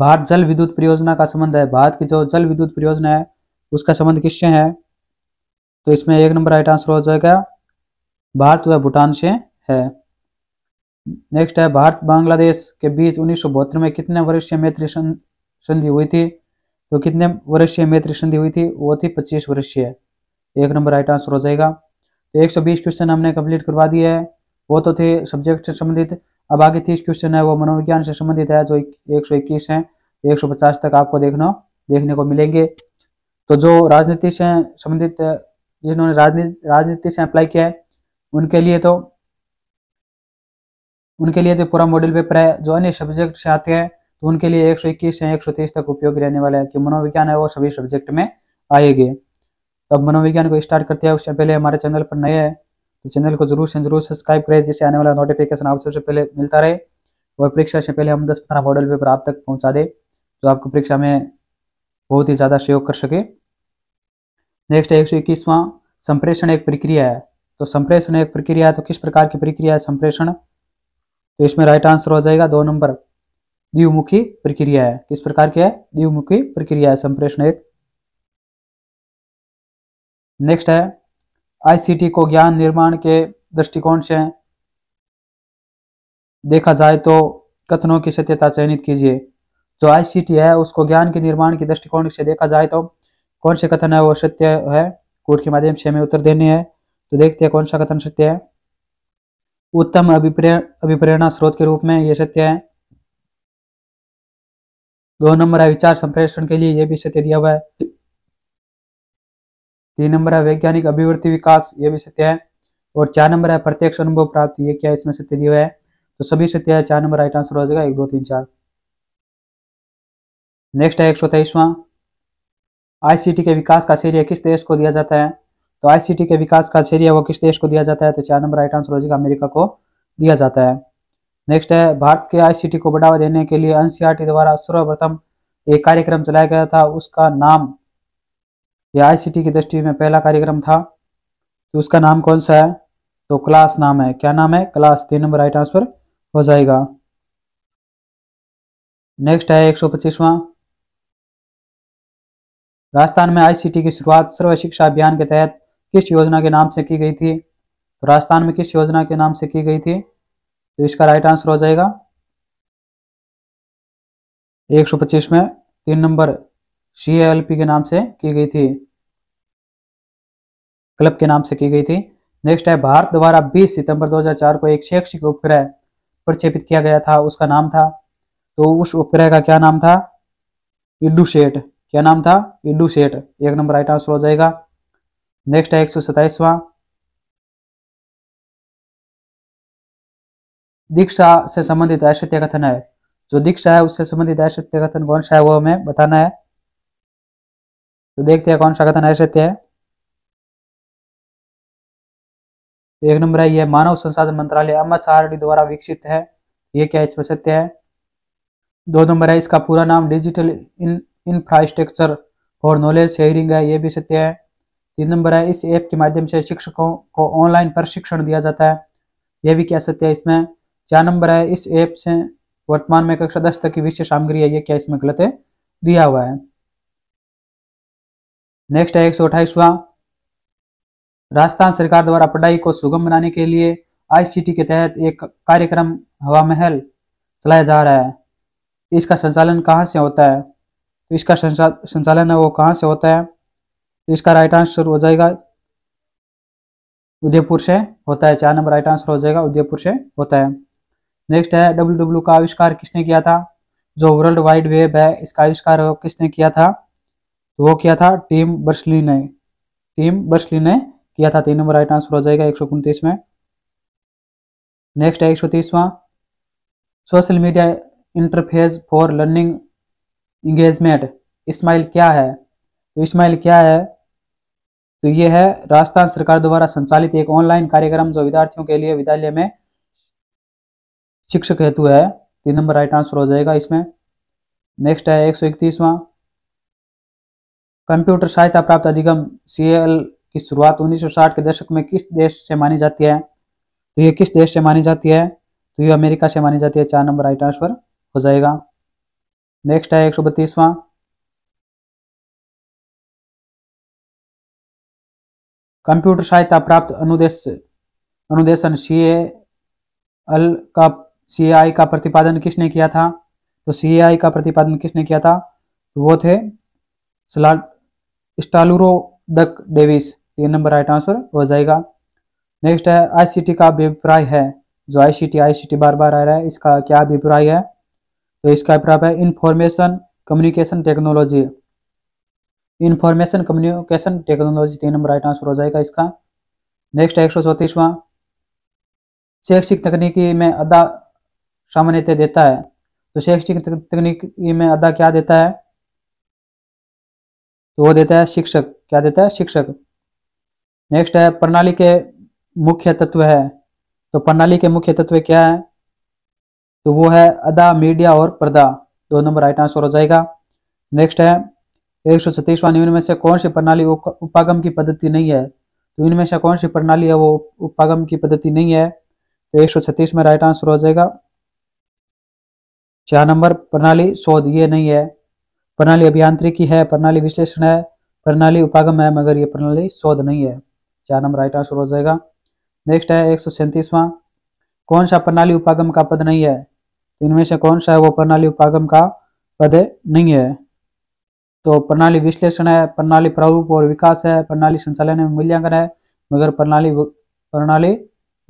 भारत जल विद्युत परियोजना का संबंध है भारत की जो जल विद्युत परियोजना है उसका संबंध किससे है तो इसमें एक नंबर राइट आंसर हो जाएगा भारत व भूटान से है नेक्स्ट है भारत बांग्लादेश के बीच उन्नीस में कितने वर्षीय मैत्री संधि हुई थी तो कितने वर्षीय मैत्री संधि हुई थी वो थी पच्चीस वर्षीय एक नंबर राइट आंसर हो जाएगा तो 120 क्वेश्चन हमने कंप्लीट करवा दिया है वो तो थे सब्जेक्ट से संबंधित अब आगे तीस क्वेश्चन है वो मनोविज्ञान से संबंधित है जो एक सौ इक्कीस है एक सौ पचास तक आपको देखना देखने को मिलेंगे तो जो राजनीति से संबंधित जिन्होंने राजनीति राजनीति से अप्लाई किया है उनके लिए तो उनके लिए तो पूरा मॉडल पेपर है जो अन्य सब्जेक्ट से आते हैं तो उनके लिए 121 से 130 तक उपयोगी रहने वाला है कि मनोविज्ञान है वो सभी सब्जेक्ट में आएंगे तो मनोविज्ञान को स्टार्ट करते हैं उससे पहले हमारे चैनल पर नए हैं तो चैनल को जरूर से जरूर सब्सक्राइब करें जिससे आने वाला नोटिफिकेशन आप सबसे पहले मिलता रहे और परीक्षा से पहले हम दस पंद्रह मॉडल पेपर आप तक पहुँचा दे जो आपको परीक्षा में बहुत ही ज़्यादा सहयोग कर सके नेक्स्ट है एक सौ इक्कीसवां संप्रेषण एक प्रक्रिया है तो संप्रेषण एक प्रक्रिया है तो किस प्रकार की प्रक्रिया है संप्रेषण तो इसमें राइट आंसर हो जाएगा दो नंबर द्विमुखी प्रक्रिया है किस प्रकार की है द्विमुखी प्रक्रिया है संप्रेषण एक नेक्स्ट है आईसीटी को ज्ञान निर्माण के दृष्टिकोण से देखा जाए तो कथनों की सत्यता चयनित कीजिए जो आईसीटी है उसको ज्ञान के निर्माण के दृष्टिकोण से देखा जाए तो कौन से कथन है वो सत्य है कोर्ट के माध्यम से हमें उत्तर देने हैं तो देखते हैं कौन सा कथन सत्य है उत्तम अभिप्रेर अभिप्रेरणा स्रोत के रूप में यह सत्य है दो नंबर है विचार संप्रेषण के लिए यह भी सत्य दिया हुआ है तीन नंबर है वैज्ञानिक अभिवृत्ति विकास ये भी सत्य है और चार नंबर है प्रत्यक्ष अनुभव प्राप्त ये क्या इसमें सत्य दिया है तो सभी सत्य है चार नंबर राइट आंसर हो जाएगा एक दो तीन चार नेक्स्ट है एक सौ तेईसवा आईसीटी के विकास का श्रेय किस देश को दिया जाता है तो आईसीटी के विकास का श्रेय वो किस देश को दिया जाता है तो चार नंबर राइट आंसर हो जाएगा अमेरिका को दिया जाता है नेक्स्ट है भारत के आईसीटी को बढ़ावा देने के लिए एनसीईआरटी e द्वारा सर्वप्रथम एक कार्यक्रम चलाया गया था उसका नाम यह आईसीटी की दृष्टि में पहला कार्यक्रम था तो उसका नाम कौन सा है तो क्लास नाम है क्या नाम है क्लास तीन नंबर राइट आंसर हो जाएगा नेक्स्ट है एक सौ राजस्थान में आईसीटी की शुरुआत सर्व शिक्षा अभियान के तहत किस योजना के नाम से की गई थी तो राजस्थान में किस योजना के नाम से की गई थी तो इसका राइट आंसर हो जाएगा एक सौ पच्चीस में तीन नंबर सी के नाम से की गई थी क्लब के नाम से की गई थी नेक्स्ट है भारत द्वारा 20 सितंबर 2004 को एक शैक्षिक उपग्रह प्रक्षेपित किया गया था उसका नाम था तो उस उपग्रह का क्या नाम था सेठ क्या नाम था सेठ एक नंबर राइट आंसर हो जाएगा नेक्स्ट है एक सौ दीक्षा से संबंधित ऐश्वर्य कथन है जो दीक्षा है उससे संबंधित ऐश्वर्य कथन कौन सा है वो हमें बताना है तो देखते हैं कौन सा कथन है सत्य है एक नंबर है यह मानव संसाधन मंत्रालय अमित शाह द्वारा विकसित है यह क्या इसमें सत्य है दो नंबर है इसका पूरा नाम digital in infrastructure for knowledge sharing है यह भी सत्य है तीन नंबर है इस ऐप के माध्यम से शिक्षकों को ऑनलाइन प्रशिक्षण दिया जाता है यह भी क्या सत्य है इसमें चार नंबर है इस ऐप से वर्तमान में कक्षा दस तक की विषय सामग्री है यह क्या इसमें गलत है दिया हुआ है नेक्स्ट है एक सौ राजस्थान सरकार द्वारा पढ़ाई को सुगम बनाने के लिए आई के तहत एक कार्यक्रम हवा महल चलाया जा रहा है इसका संचालन कहाँ से होता है तो इसका संचालन है वो कहाँ से होता है तो इसका राइट आंसर हो जाएगा उदयपुर से होता है चार नंबर राइट आंसर हो जाएगा उदयपुर से होता है नेक्स्ट है डब्ल्यू का आविष्कार किसने किया था जो वर्ल्ड वाइड वेब है इसका आविष्कार किसने किया था तो वो किया था टीम बर्सली ने टीम बर्सली ने किया था तीन नंबर राइट आंसर हो जाएगा एक सौ उनतीस में नेक्स्ट है एक सौ तीसवा social media interface for learning engagement smile क्या है तो इस्माइल क्या है तो ये है राजस्थान सरकार द्वारा संचालित एक ऑनलाइन कार्यक्रम जो विद्यार्थियों के लिए विद्यालय में शिक्षक हेतु है तीन नंबर राइट आंसर हो जाएगा इसमें नेक्स्ट है एक सौ इकतीसवां कंप्यूटर सहायता प्राप्त अधिगम सी की शुरुआत 1960 के दशक में किस देश से मानी जाती है तो ये किस देश से मानी जाती है तो ये अमेरिका से मानी जाती है चार नंबर राइट आंसर हो जाएगा नेक्स्ट है एक कंप्यूटर सहायता प्राप्त अनुदेश अनुदेशन सी एल का सी आई का प्रतिपादन किसने किया था तो सी आई का प्रतिपादन किसने किया था तो वो थे स्टालुरोदक डेविस तीन नंबर राइट आंसर हो जाएगा नेक्स्ट है आईसीटी का अभिप्राय है जो आईसीटी आईसीटी बार बार आ रहा है इसका क्या अभिप्राय है तो इसका अभिप्राय है information communication technology information communication technology तीन नंबर राइट आंसर हो जाएगा इसका नेक्स्ट है एक सौ चौतीसवा शैक्षिक तकनीकी में अदा सामान्यता देता है तो शैक्षिक तकनीकी में अदा क्या देता है तो वो देता है शिक्षक क्या देता है शिक्षक नेक्स्ट है प्रणाली के मुख्य तत्व है तो प्रणाली के मुख्य तत्व क्या है तो वो है अदा मीडिया और पर्दा दो नंबर राइट आंसर हो जाएगा नेक्स्ट है एक सौ छत्तीसवां इनमें से कौन सी प्रणाली उपागम की पद्धति नहीं है तो इनमें से कौन सी प्रणाली है वो उपागम की पद्धति नहीं है तो एक सौ छत्तीस में राइट आंसर हो जाएगा चार नंबर प्रणाली शोध ये नहीं है प्रणाली अभियांत्रिकी है प्रणाली विश्लेषण है प्रणाली उपागम है मगर ये प्रणाली शोध नहीं है चार नंबर राइट आंसर हो जाएगा नेक्स्ट है एक सौ कौन सा प्रणाली उपागम का पद नहीं है तो इनमें से कौन सा है वो प्रणाली उपागम का पद नहीं है तो प्रणाली विश्लेषण है प्रणाली प्रारूप और विकास है प्रणाली संचालन में मूल्यांकन है मगर प्रणाली प्रणाली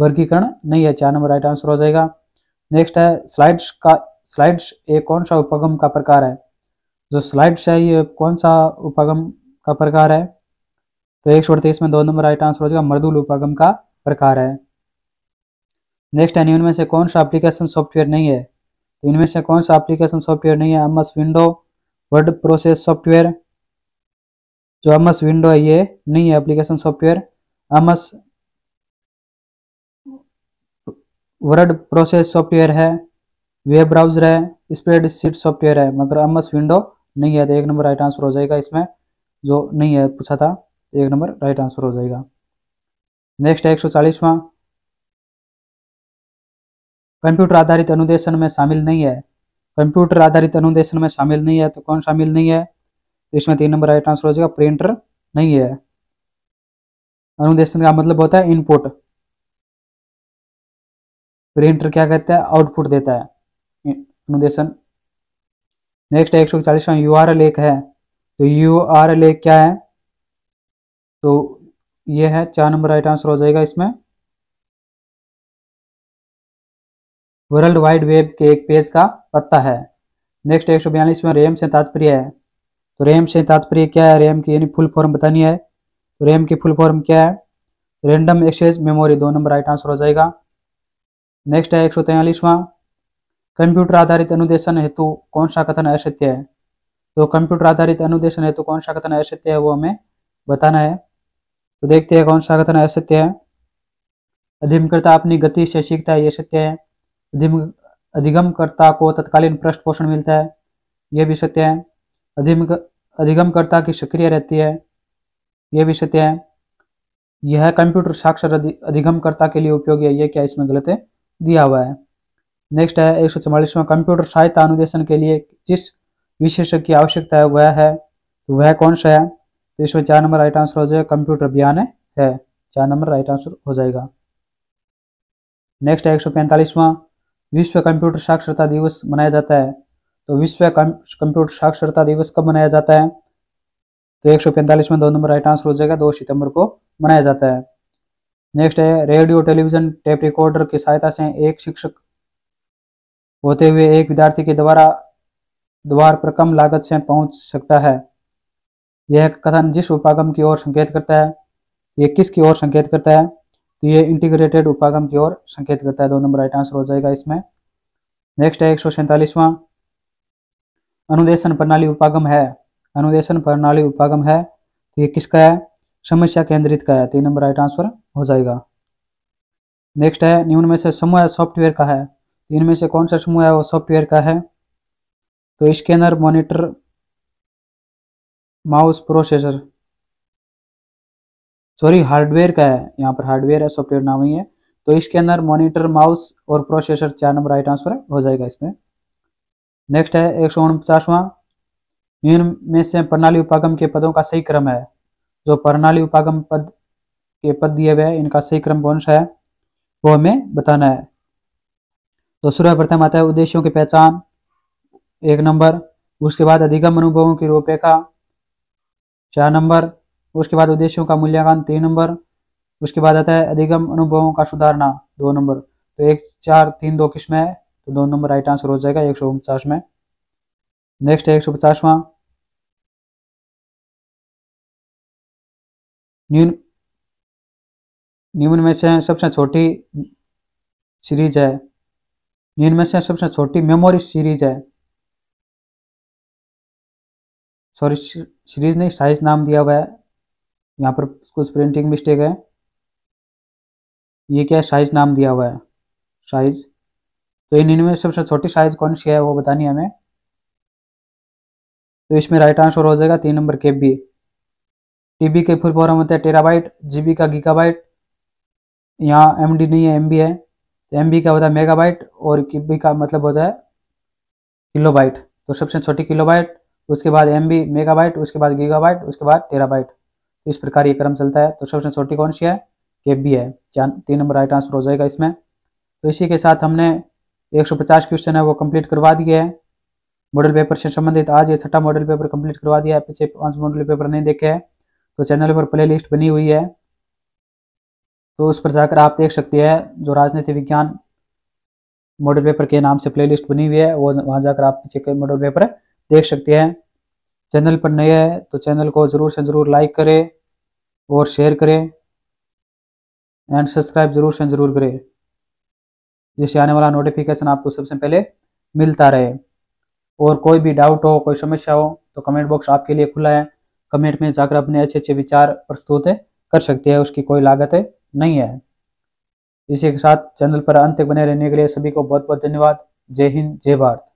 वर्गीकरण नहीं है चार नंबर राइट आंसर हो जाएगा नेक्स्ट है स्लाइड्स का स्लाइड्स एक कौन सा उपागम का प्रकार है जो स्लाइड्स है ये कौन सा उपागम का प्रकार है तो एक सौ अड़तीस में दो नंबर राइट आंसर हो जाएगा मृदुल उपागम का प्रकार है नेक्स्ट है इनमें से कौन सा एप्लीकेशन सॉफ्टवेयर नहीं है तो इनमें से कौन सा एप्लीकेशन सॉफ्टवेयर नहीं है MS window word process software जो एमएस विंडो है ये नहीं है application software MS word process software है वेब ब्राउजर है स्प्रेडशीट सॉफ्टवेयर है मगर एमएस विंडो नहीं है तो एक नंबर राइट आंसर हो जाएगा इसमें जो नहीं है पूछा था तो एक नंबर राइट आंसर हो जाएगा नेक्स्ट एक कंप्यूटर आधारित अनुदेशन में शामिल नहीं है कंप्यूटर आधारित अनुदेशन में शामिल नहीं है तो कौन शामिल नहीं है तो इसमें तीन नंबर राइट आंसर हो जाएगा प्रिंटर नहीं है अनुदेशन का मतलब होता है इनपुट प्रिंटर क्या कहता है आउटपुट देता है अनुदेशन नेक्स्ट है एक सौ चालीसवा यू आर लेख है तो यू आर लेख क्या है तो ये है चार नंबर राइट आंसर हो जाएगा इसमें वर्ल्ड वाइड वेब के एक पेज का पत्ता है नेक्स्ट एक सौ बयालीसवें रेम से तात्पर्य है तो रेम से तात्पर्य क्या है रेम की यानी फुल फॉर्म बतानी है तो रेम की फुल फॉर्म क्या है रेंडम एक्सचेंज मेमोरी दो नंबर राइट आंसर हो जाएगा नेक्स्ट है एक सौ तैयलीसवां कंप्यूटर आधारित अनुदेशन हेतु कौन सा कथन असत्य है तो कंप्यूटर आधारित अनुदेशन हेतु कौन सा कथन असत्य है वो हमें बताना है तो देखते हैं कौन सा कथन असत्य है अधिमकर्ता अपनी गति से सीखता है ये सत्य है अधिगमकर्ता को तत्कालीन पृष्ठ पोषण मिलता है यह भी सत्य है अधिम अधिगमकर्ता की सक्रिय रहती है यह भी सत्य है यह कंप्यूटर साक्षर अधिगमकर्ता के लिए उपयोगी है यह क्या इसमें गलत है दिया हुआ है नेक्स्ट है एक सौ कंप्यूटर सहायता अनुदेशन के लिए जिस विशेषज्ञ की आवश्यकता है वह है तो वह कौन सा है तो इसमें चार नंबर राइट आंसर हो जाएगा कंप्यूटर बयान है चार नंबर राइट आंसर हो जाएगा नेक्स्ट है एक विश्व कंप्यूटर साक्षरता दिवस मनाया जाता है तो विश्व कंप्यूटर साक्षरता दिवस कब मनाया जाता है तो एक में दो नंबर राइट आंसर हो जाएगा दो सितंबर को मनाया जाता है नेक्स्ट है रेडियो टेलीविजन टेप रिकॉर्डर की सहायता से एक शिक्षक होते हुए एक विद्यार्थी के द्वारा द्वार पर कम लागत से पहुंच सकता है यह कथन जिस उपागम की ओर संकेत करता है यह किस की ओर संकेत करता है तो यह इंटीग्रेटेड उपागम की ओर संकेत करता है दो नंबर राइट आंसर हो जाएगा इसमें नेक्स्ट है एक सौ सैंतालीसवां अनुदेशन प्रणाली उपागम है अनुदेशन प्रणाली उपागम है तो यह किसका है समस्या केंद्रित का है तीन नंबर राइट आंसर हो जाएगा नेक्स्ट है निम्न में से समूह सॉफ्टवेयर का है इनमें से कौन सा समूह है वो सॉफ्टवेयर का है तो scanner monitor mouse processor sorry hardware का है यहाँ पर हार्डवेयर है सॉफ्टवेयर नाम ही है तो स्कैनर मॉनिटर माउस और प्रोसेसर चार नंबर राइट आंसर हो जाएगा इसमें नेक्स्ट है एक सौ उनपचासवां में से प्रणाली उपागम के पदों का सही क्रम है जो प्रणाली उपागम पद के पद दिए हुए हैं इनका सही क्रम कौन सा है वो हमें बताना है तो सर्वप्रथम आता है उद्देश्यों की पहचान एक नंबर उसके बाद अधिगम अनुभवों की रूपरेखा चार नंबर उसके बाद उद्देश्यों का मूल्यांकन तीन नंबर उसके बाद आता है अधिगम अनुभवों का सुधारना दो नंबर तो एक चार तीन दो किस है तो दो नंबर राइट आंसर हो जाएगा एक सौ उनचास में नेक्स्ट है एक सौ पचासवा न्यून में से सबसे छोटी सीरीज है जिनमें से सबसे छोटी मेमोरी सीरीज है सॉरी सीरीज नहीं साइज नाम दिया हुआ है यहाँ पर कुछ प्रिंटिंग मिस्टेक है ये क्या है साइज नाम दिया हुआ है साइज तो इन इनमें सबसे छोटी साइज कौन सी है वो बतानी है हमें तो इसमें राइट आंसर हो जाएगा तीन नंबर के बी टीबी के फुल फॉर्म होता है टेराबाइट जीबी का गीकाबाइट यहाँ एमडी नहीं है एमबी है एम का होता है मेगाबाइट और बी का मतलब होता है किलोबाइट तो सबसे छोटी किलोबाइट उसके बाद एम बी मेगाबाइट उसके बाद गीगाबाइट उसके बाद टेराबाइट तो इस प्रकार ये क्रम चलता है तो सबसे छोटी कौन सी है के बी है तीन नंबर राइट आंसर हो जाएगा इसमें तो इसी के साथ हमने 150 क्वेश्चन है वो कंप्लीट करवा दिए हैं मॉडल पेपर से संबंधित आज ये छठा मॉडल पेपर कंप्लीट करवा दिया है पीछे पांच मॉडल पेपर नहीं देखे हैं तो चैनल पर प्ले लिस्ट बनी हुई है तो उस पर जाकर आप देख सकते हैं जो राजनीति विज्ञान मॉडल पेपर के नाम से प्लेलिस्ट बनी हुई है वो वहाँ जाकर आप पीछे मॉडल पेपर देख सकते हैं चैनल पर नए हैं तो चैनल को ज़रूर से ज़रूर लाइक करें और शेयर करें एंड सब्सक्राइब ज़रूर से ज़रूर करें जिससे आने वाला नोटिफिकेशन आपको सबसे पहले मिलता रहे और कोई भी डाउट हो कोई समस्या हो तो कमेंट बॉक्स आपके लिए खुला है कमेंट में जाकर अपने अच्छे अच्छे विचार प्रस्तुत कर सकते हैं उसकी कोई लागत है नहीं है इसी के साथ चैनल पर अंत तक बने रहने के लिए सभी को बहुत बहुत धन्यवाद जय हिंद जय भारत